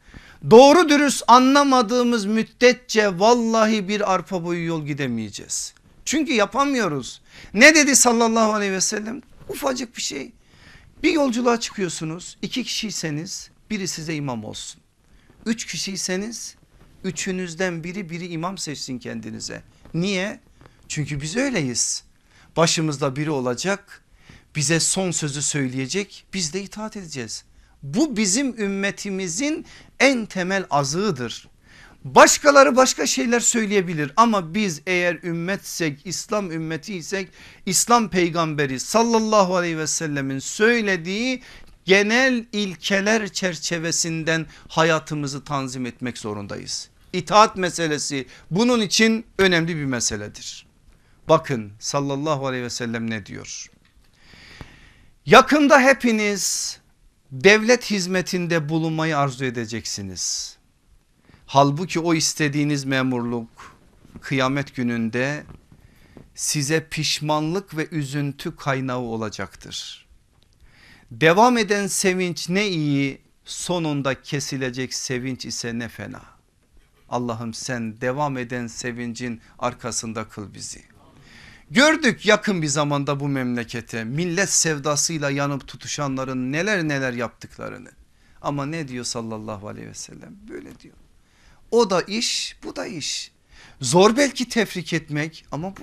doğru dürüst anlamadığımız müddetçe vallahi bir arpa boyu yol gidemeyeceğiz. Çünkü yapamıyoruz. Ne dedi sallallahu aleyhi ve sellem? Ufacık bir şey. Bir yolculuğa çıkıyorsunuz. iki kişiyseniz biri size imam olsun. Üç kişiyseniz üçünüzden biri biri imam seçsin kendinize. Niye? Çünkü biz öyleyiz. Başımızda biri olacak bize son sözü söyleyecek biz de itaat edeceğiz. Bu bizim ümmetimizin en temel azığıdır. Başkaları başka şeyler söyleyebilir ama biz eğer ümmetsek İslam ümmeti ümmetiysek İslam peygamberi sallallahu aleyhi ve sellemin söylediği genel ilkeler çerçevesinden hayatımızı tanzim etmek zorundayız. İtaat meselesi bunun için önemli bir meseledir. Bakın sallallahu aleyhi ve sellem ne diyor? Yakında hepiniz devlet hizmetinde bulunmayı arzu edeceksiniz. Halbuki o istediğiniz memurluk kıyamet gününde size pişmanlık ve üzüntü kaynağı olacaktır. Devam eden sevinç ne iyi sonunda kesilecek sevinç ise ne fena. Allah'ım sen devam eden sevincin arkasında kıl bizi. Gördük yakın bir zamanda bu memlekete millet sevdasıyla yanıp tutuşanların neler neler yaptıklarını. Ama ne diyor sallallahu aleyhi ve sellem böyle diyor. O da iş bu da iş. Zor belki tefrik etmek ama bu.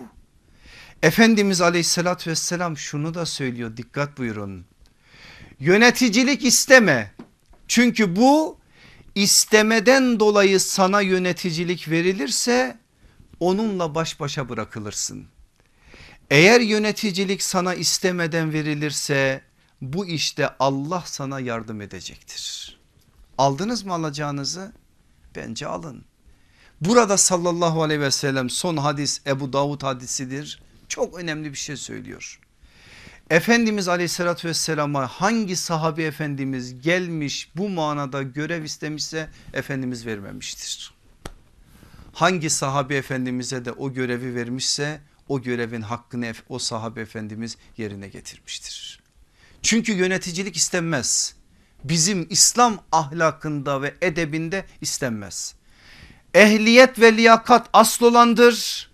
Efendimiz aleyhissalatü vesselam şunu da söylüyor dikkat buyurun. Yöneticilik isteme. Çünkü bu istemeden dolayı sana yöneticilik verilirse onunla baş başa bırakılırsın. Eğer yöneticilik sana istemeden verilirse bu işte Allah sana yardım edecektir. Aldınız mı alacağınızı? Bence alın. Burada sallallahu aleyhi ve sellem son hadis Ebu Davud hadisidir. Çok önemli bir şey söylüyor. Efendimiz aleyhissalatü vesselama hangi sahabi efendimiz gelmiş bu manada görev istemişse Efendimiz vermemiştir. Hangi sahabi efendimize de o görevi vermişse o görevin hakkını o sahabe efendimiz yerine getirmiştir. Çünkü yöneticilik istenmez. Bizim İslam ahlakında ve edebinde istenmez. Ehliyet ve liyakat asıl olandır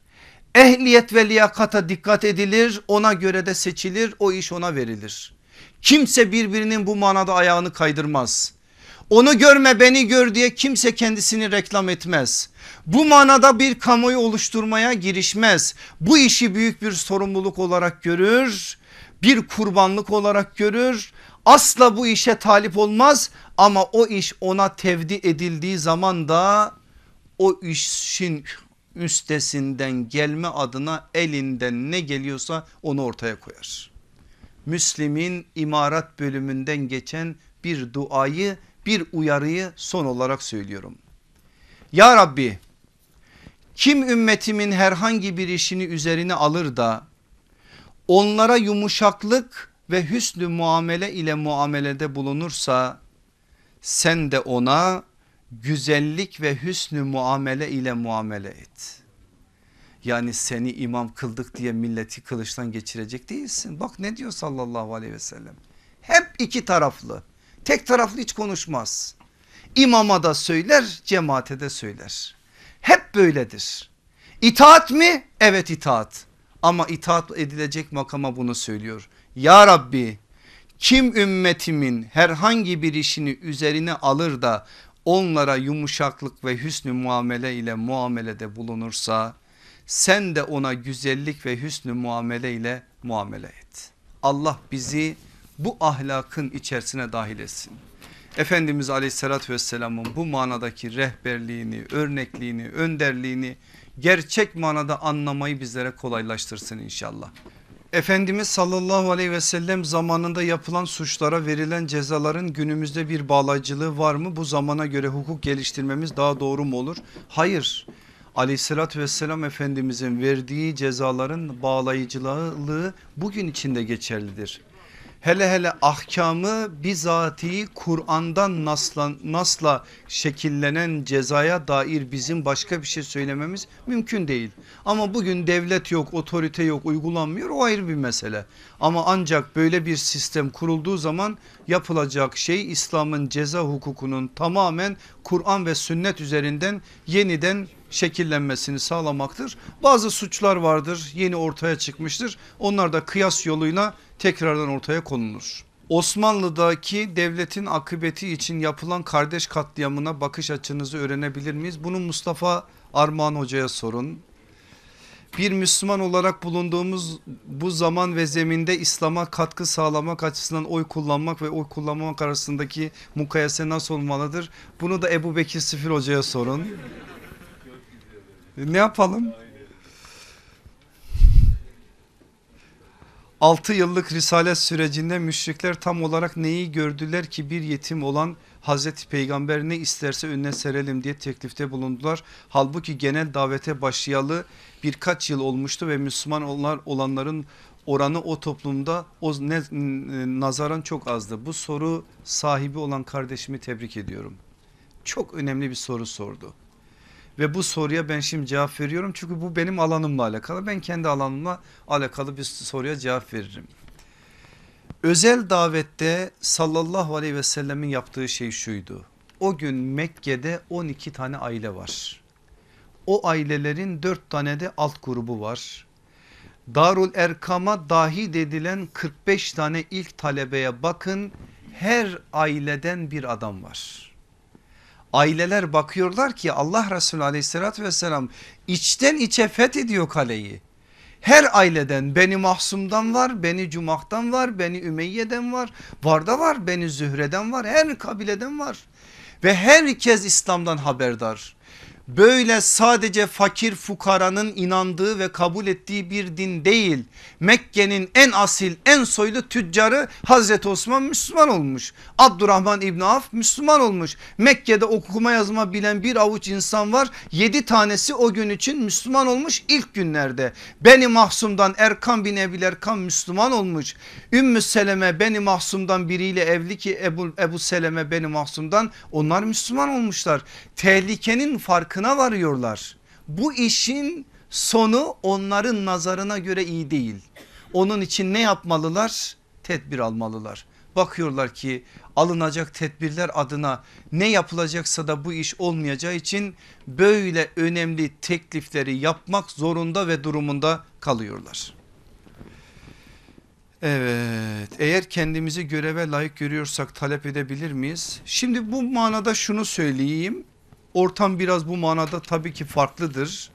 ehliyet ve liyakata dikkat edilir ona göre de seçilir o iş ona verilir. Kimse birbirinin bu manada ayağını kaydırmaz. Onu görme beni gör diye kimse kendisini reklam etmez. Bu manada bir kamuoyu oluşturmaya girişmez. Bu işi büyük bir sorumluluk olarak görür. Bir kurbanlık olarak görür. Asla bu işe talip olmaz ama o iş ona tevdi edildiği zaman da o işin üstesinden gelme adına elinden ne geliyorsa onu ortaya koyar. Müslim'in imarat bölümünden geçen bir duayı bir uyarıyı son olarak söylüyorum. Ya Rabbi kim ümmetimin herhangi bir işini üzerine alır da onlara yumuşaklık ve hüsnü muamele ile muamelede bulunursa sen de ona güzellik ve hüsnü muamele ile muamele et. Yani seni imam kıldık diye milleti kılıçtan geçirecek değilsin. Bak ne diyor sallallahu aleyhi ve sellem. Hep iki taraflı. Tek taraflı hiç konuşmaz. İmama da söyler, cemaate de söyler. Hep böyledir. İtaat mi? Evet itaat. Ama itaat edilecek makama bunu söylüyor. Ya Rabbi kim ümmetimin herhangi bir işini üzerine alır da onlara yumuşaklık ve hüsnü muamele ile muamelede bulunursa sen de ona güzellik ve hüsnü muamele ile muamele et. Allah bizi bu ahlakın içerisine dahil etsin. Efendimiz aleyhissalatü vesselamın bu manadaki rehberliğini, örnekliğini, önderliğini gerçek manada anlamayı bizlere kolaylaştırsın inşallah. Efendimiz sallallahu aleyhi ve sellem zamanında yapılan suçlara verilen cezaların günümüzde bir bağlayıcılığı var mı? Bu zamana göre hukuk geliştirmemiz daha doğru mu olur? Hayır aleyhissalatü vesselam efendimizin verdiği cezaların bağlayıcılığı bugün için de geçerlidir hele hele ahkamı bizatihi Kur'an'dan nasla, nasla şekillenen cezaya dair bizim başka bir şey söylememiz mümkün değil. Ama bugün devlet yok otorite yok uygulanmıyor o ayrı bir mesele. Ama ancak böyle bir sistem kurulduğu zaman yapılacak şey İslam'ın ceza hukukunun tamamen Kur'an ve sünnet üzerinden yeniden şekillenmesini sağlamaktır. Bazı suçlar vardır yeni ortaya çıkmıştır. Onlar da kıyas yoluyla tekrardan ortaya konulur. Osmanlı'daki devletin akıbeti için yapılan kardeş katliamına bakış açınızı öğrenebilir miyiz? Bunu Mustafa Armağan Hoca'ya sorun. Bir Müslüman olarak bulunduğumuz bu zaman ve zeminde İslam'a katkı sağlamak açısından oy kullanmak ve oy kullanmamak arasındaki mukayese nasıl olmalıdır? Bunu da Ebu Bekir Sifir Hoca'ya sorun. Ne yapalım? Altı yıllık risalet sürecinde müşrikler tam olarak neyi gördüler ki bir yetim olan Hazreti Peygamber ne isterse önüne serelim diye teklifte bulundular. Halbuki genel davete başlayalı birkaç yıl olmuştu ve Müslüman onlar olanların oranı o toplumda o ne, nazaran çok azdı. Bu soru sahibi olan kardeşimi tebrik ediyorum. Çok önemli bir soru sordu. Ve bu soruya ben şimdi cevap veriyorum çünkü bu benim alanımla alakalı. Ben kendi alanımla alakalı bir soruya cevap veririm. Özel davette sallallahu aleyhi ve sellemin yaptığı şey şuydu. O gün Mekke'de 12 tane aile var. O ailelerin 4 tane de alt grubu var. Darul Erkam'a dahi dedilen 45 tane ilk talebeye bakın her aileden bir adam var aileler bakıyorlar ki Allah Resulü aleyhissalatü vesselam içten içe fethediyor kaleyi. Her aileden beni Mahsum'dan var, beni Cumah'tan var, beni Ümeyye'den var, Varda var, beni Zühre'den var, her kabileden var. Ve herkes İslam'dan haberdar böyle sadece fakir fukaranın inandığı ve kabul ettiği bir din değil. Mekke'nin en asil en soylu tüccarı Hazreti Osman Müslüman olmuş. Abdurrahman İbni Af Müslüman olmuş. Mekke'de okuma yazma bilen bir avuç insan var. Yedi tanesi o gün için Müslüman olmuş ilk günlerde. Beni Mahsum'dan Erkan bin Ebil Erkan Müslüman olmuş. Ümmü Seleme Beni Mahsum'dan biriyle evli ki Ebu, Ebu Seleme Beni Mahsum'dan onlar Müslüman olmuşlar. Tehlikenin farkı farkına varıyorlar. Bu işin sonu onların nazarına göre iyi değil. Onun için ne yapmalılar? Tedbir almalılar. Bakıyorlar ki alınacak tedbirler adına ne yapılacaksa da bu iş olmayacağı için böyle önemli teklifleri yapmak zorunda ve durumunda kalıyorlar. Evet eğer kendimizi göreve layık görüyorsak talep edebilir miyiz? Şimdi bu manada şunu söyleyeyim. Ortam biraz bu manada tabii ki farklıdır.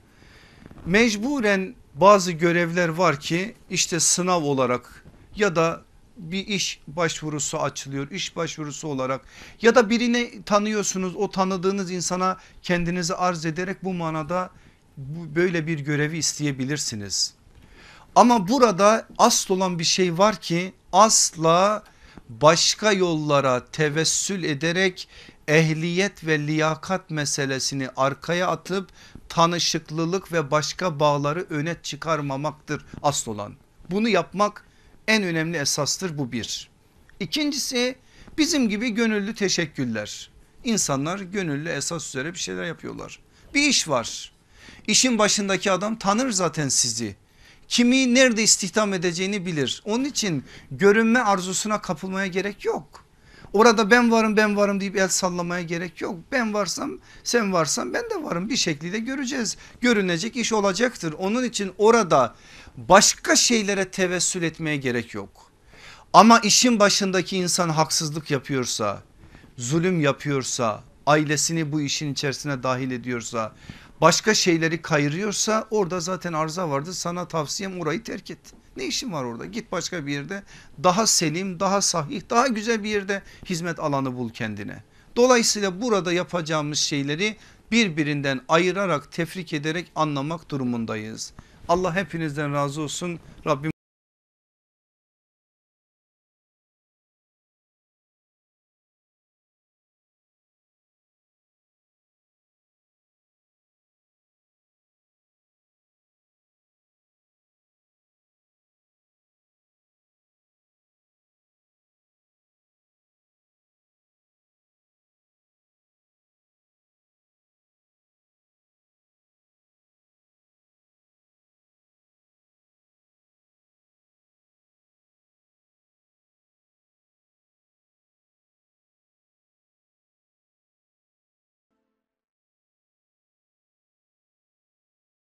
Mecburen bazı görevler var ki işte sınav olarak ya da bir iş başvurusu açılıyor. İş başvurusu olarak ya da birini tanıyorsunuz o tanıdığınız insana kendinizi arz ederek bu manada böyle bir görevi isteyebilirsiniz. Ama burada asıl olan bir şey var ki asla başka yollara tevessül ederek ehliyet ve liyakat meselesini arkaya atıp tanışıklılık ve başka bağları öne çıkarmamaktır asıl olan. Bunu yapmak en önemli esastır bu bir. İkincisi bizim gibi gönüllü teşekküller. İnsanlar gönüllü esas üzere bir şeyler yapıyorlar. Bir iş var. İşin başındaki adam tanır zaten sizi. Kimi nerede istihdam edeceğini bilir. Onun için görünme arzusuna kapılmaya gerek yok. Orada ben varım ben varım deyip el sallamaya gerek yok. Ben varsam sen varsan ben de varım bir şekilde göreceğiz. Görünecek iş olacaktır. Onun için orada başka şeylere tevessül etmeye gerek yok. Ama işin başındaki insan haksızlık yapıyorsa, zulüm yapıyorsa, ailesini bu işin içerisine dahil ediyorsa, başka şeyleri kayırıyorsa orada zaten arıza vardı. Sana tavsiyem orayı terk et. Ne işin var orada? Git başka bir yerde daha selim, daha sahih, daha güzel bir yerde hizmet alanı bul kendine. Dolayısıyla burada yapacağımız şeyleri birbirinden ayırarak tefrik ederek anlamak durumundayız. Allah hepinizden razı olsun. Rabbim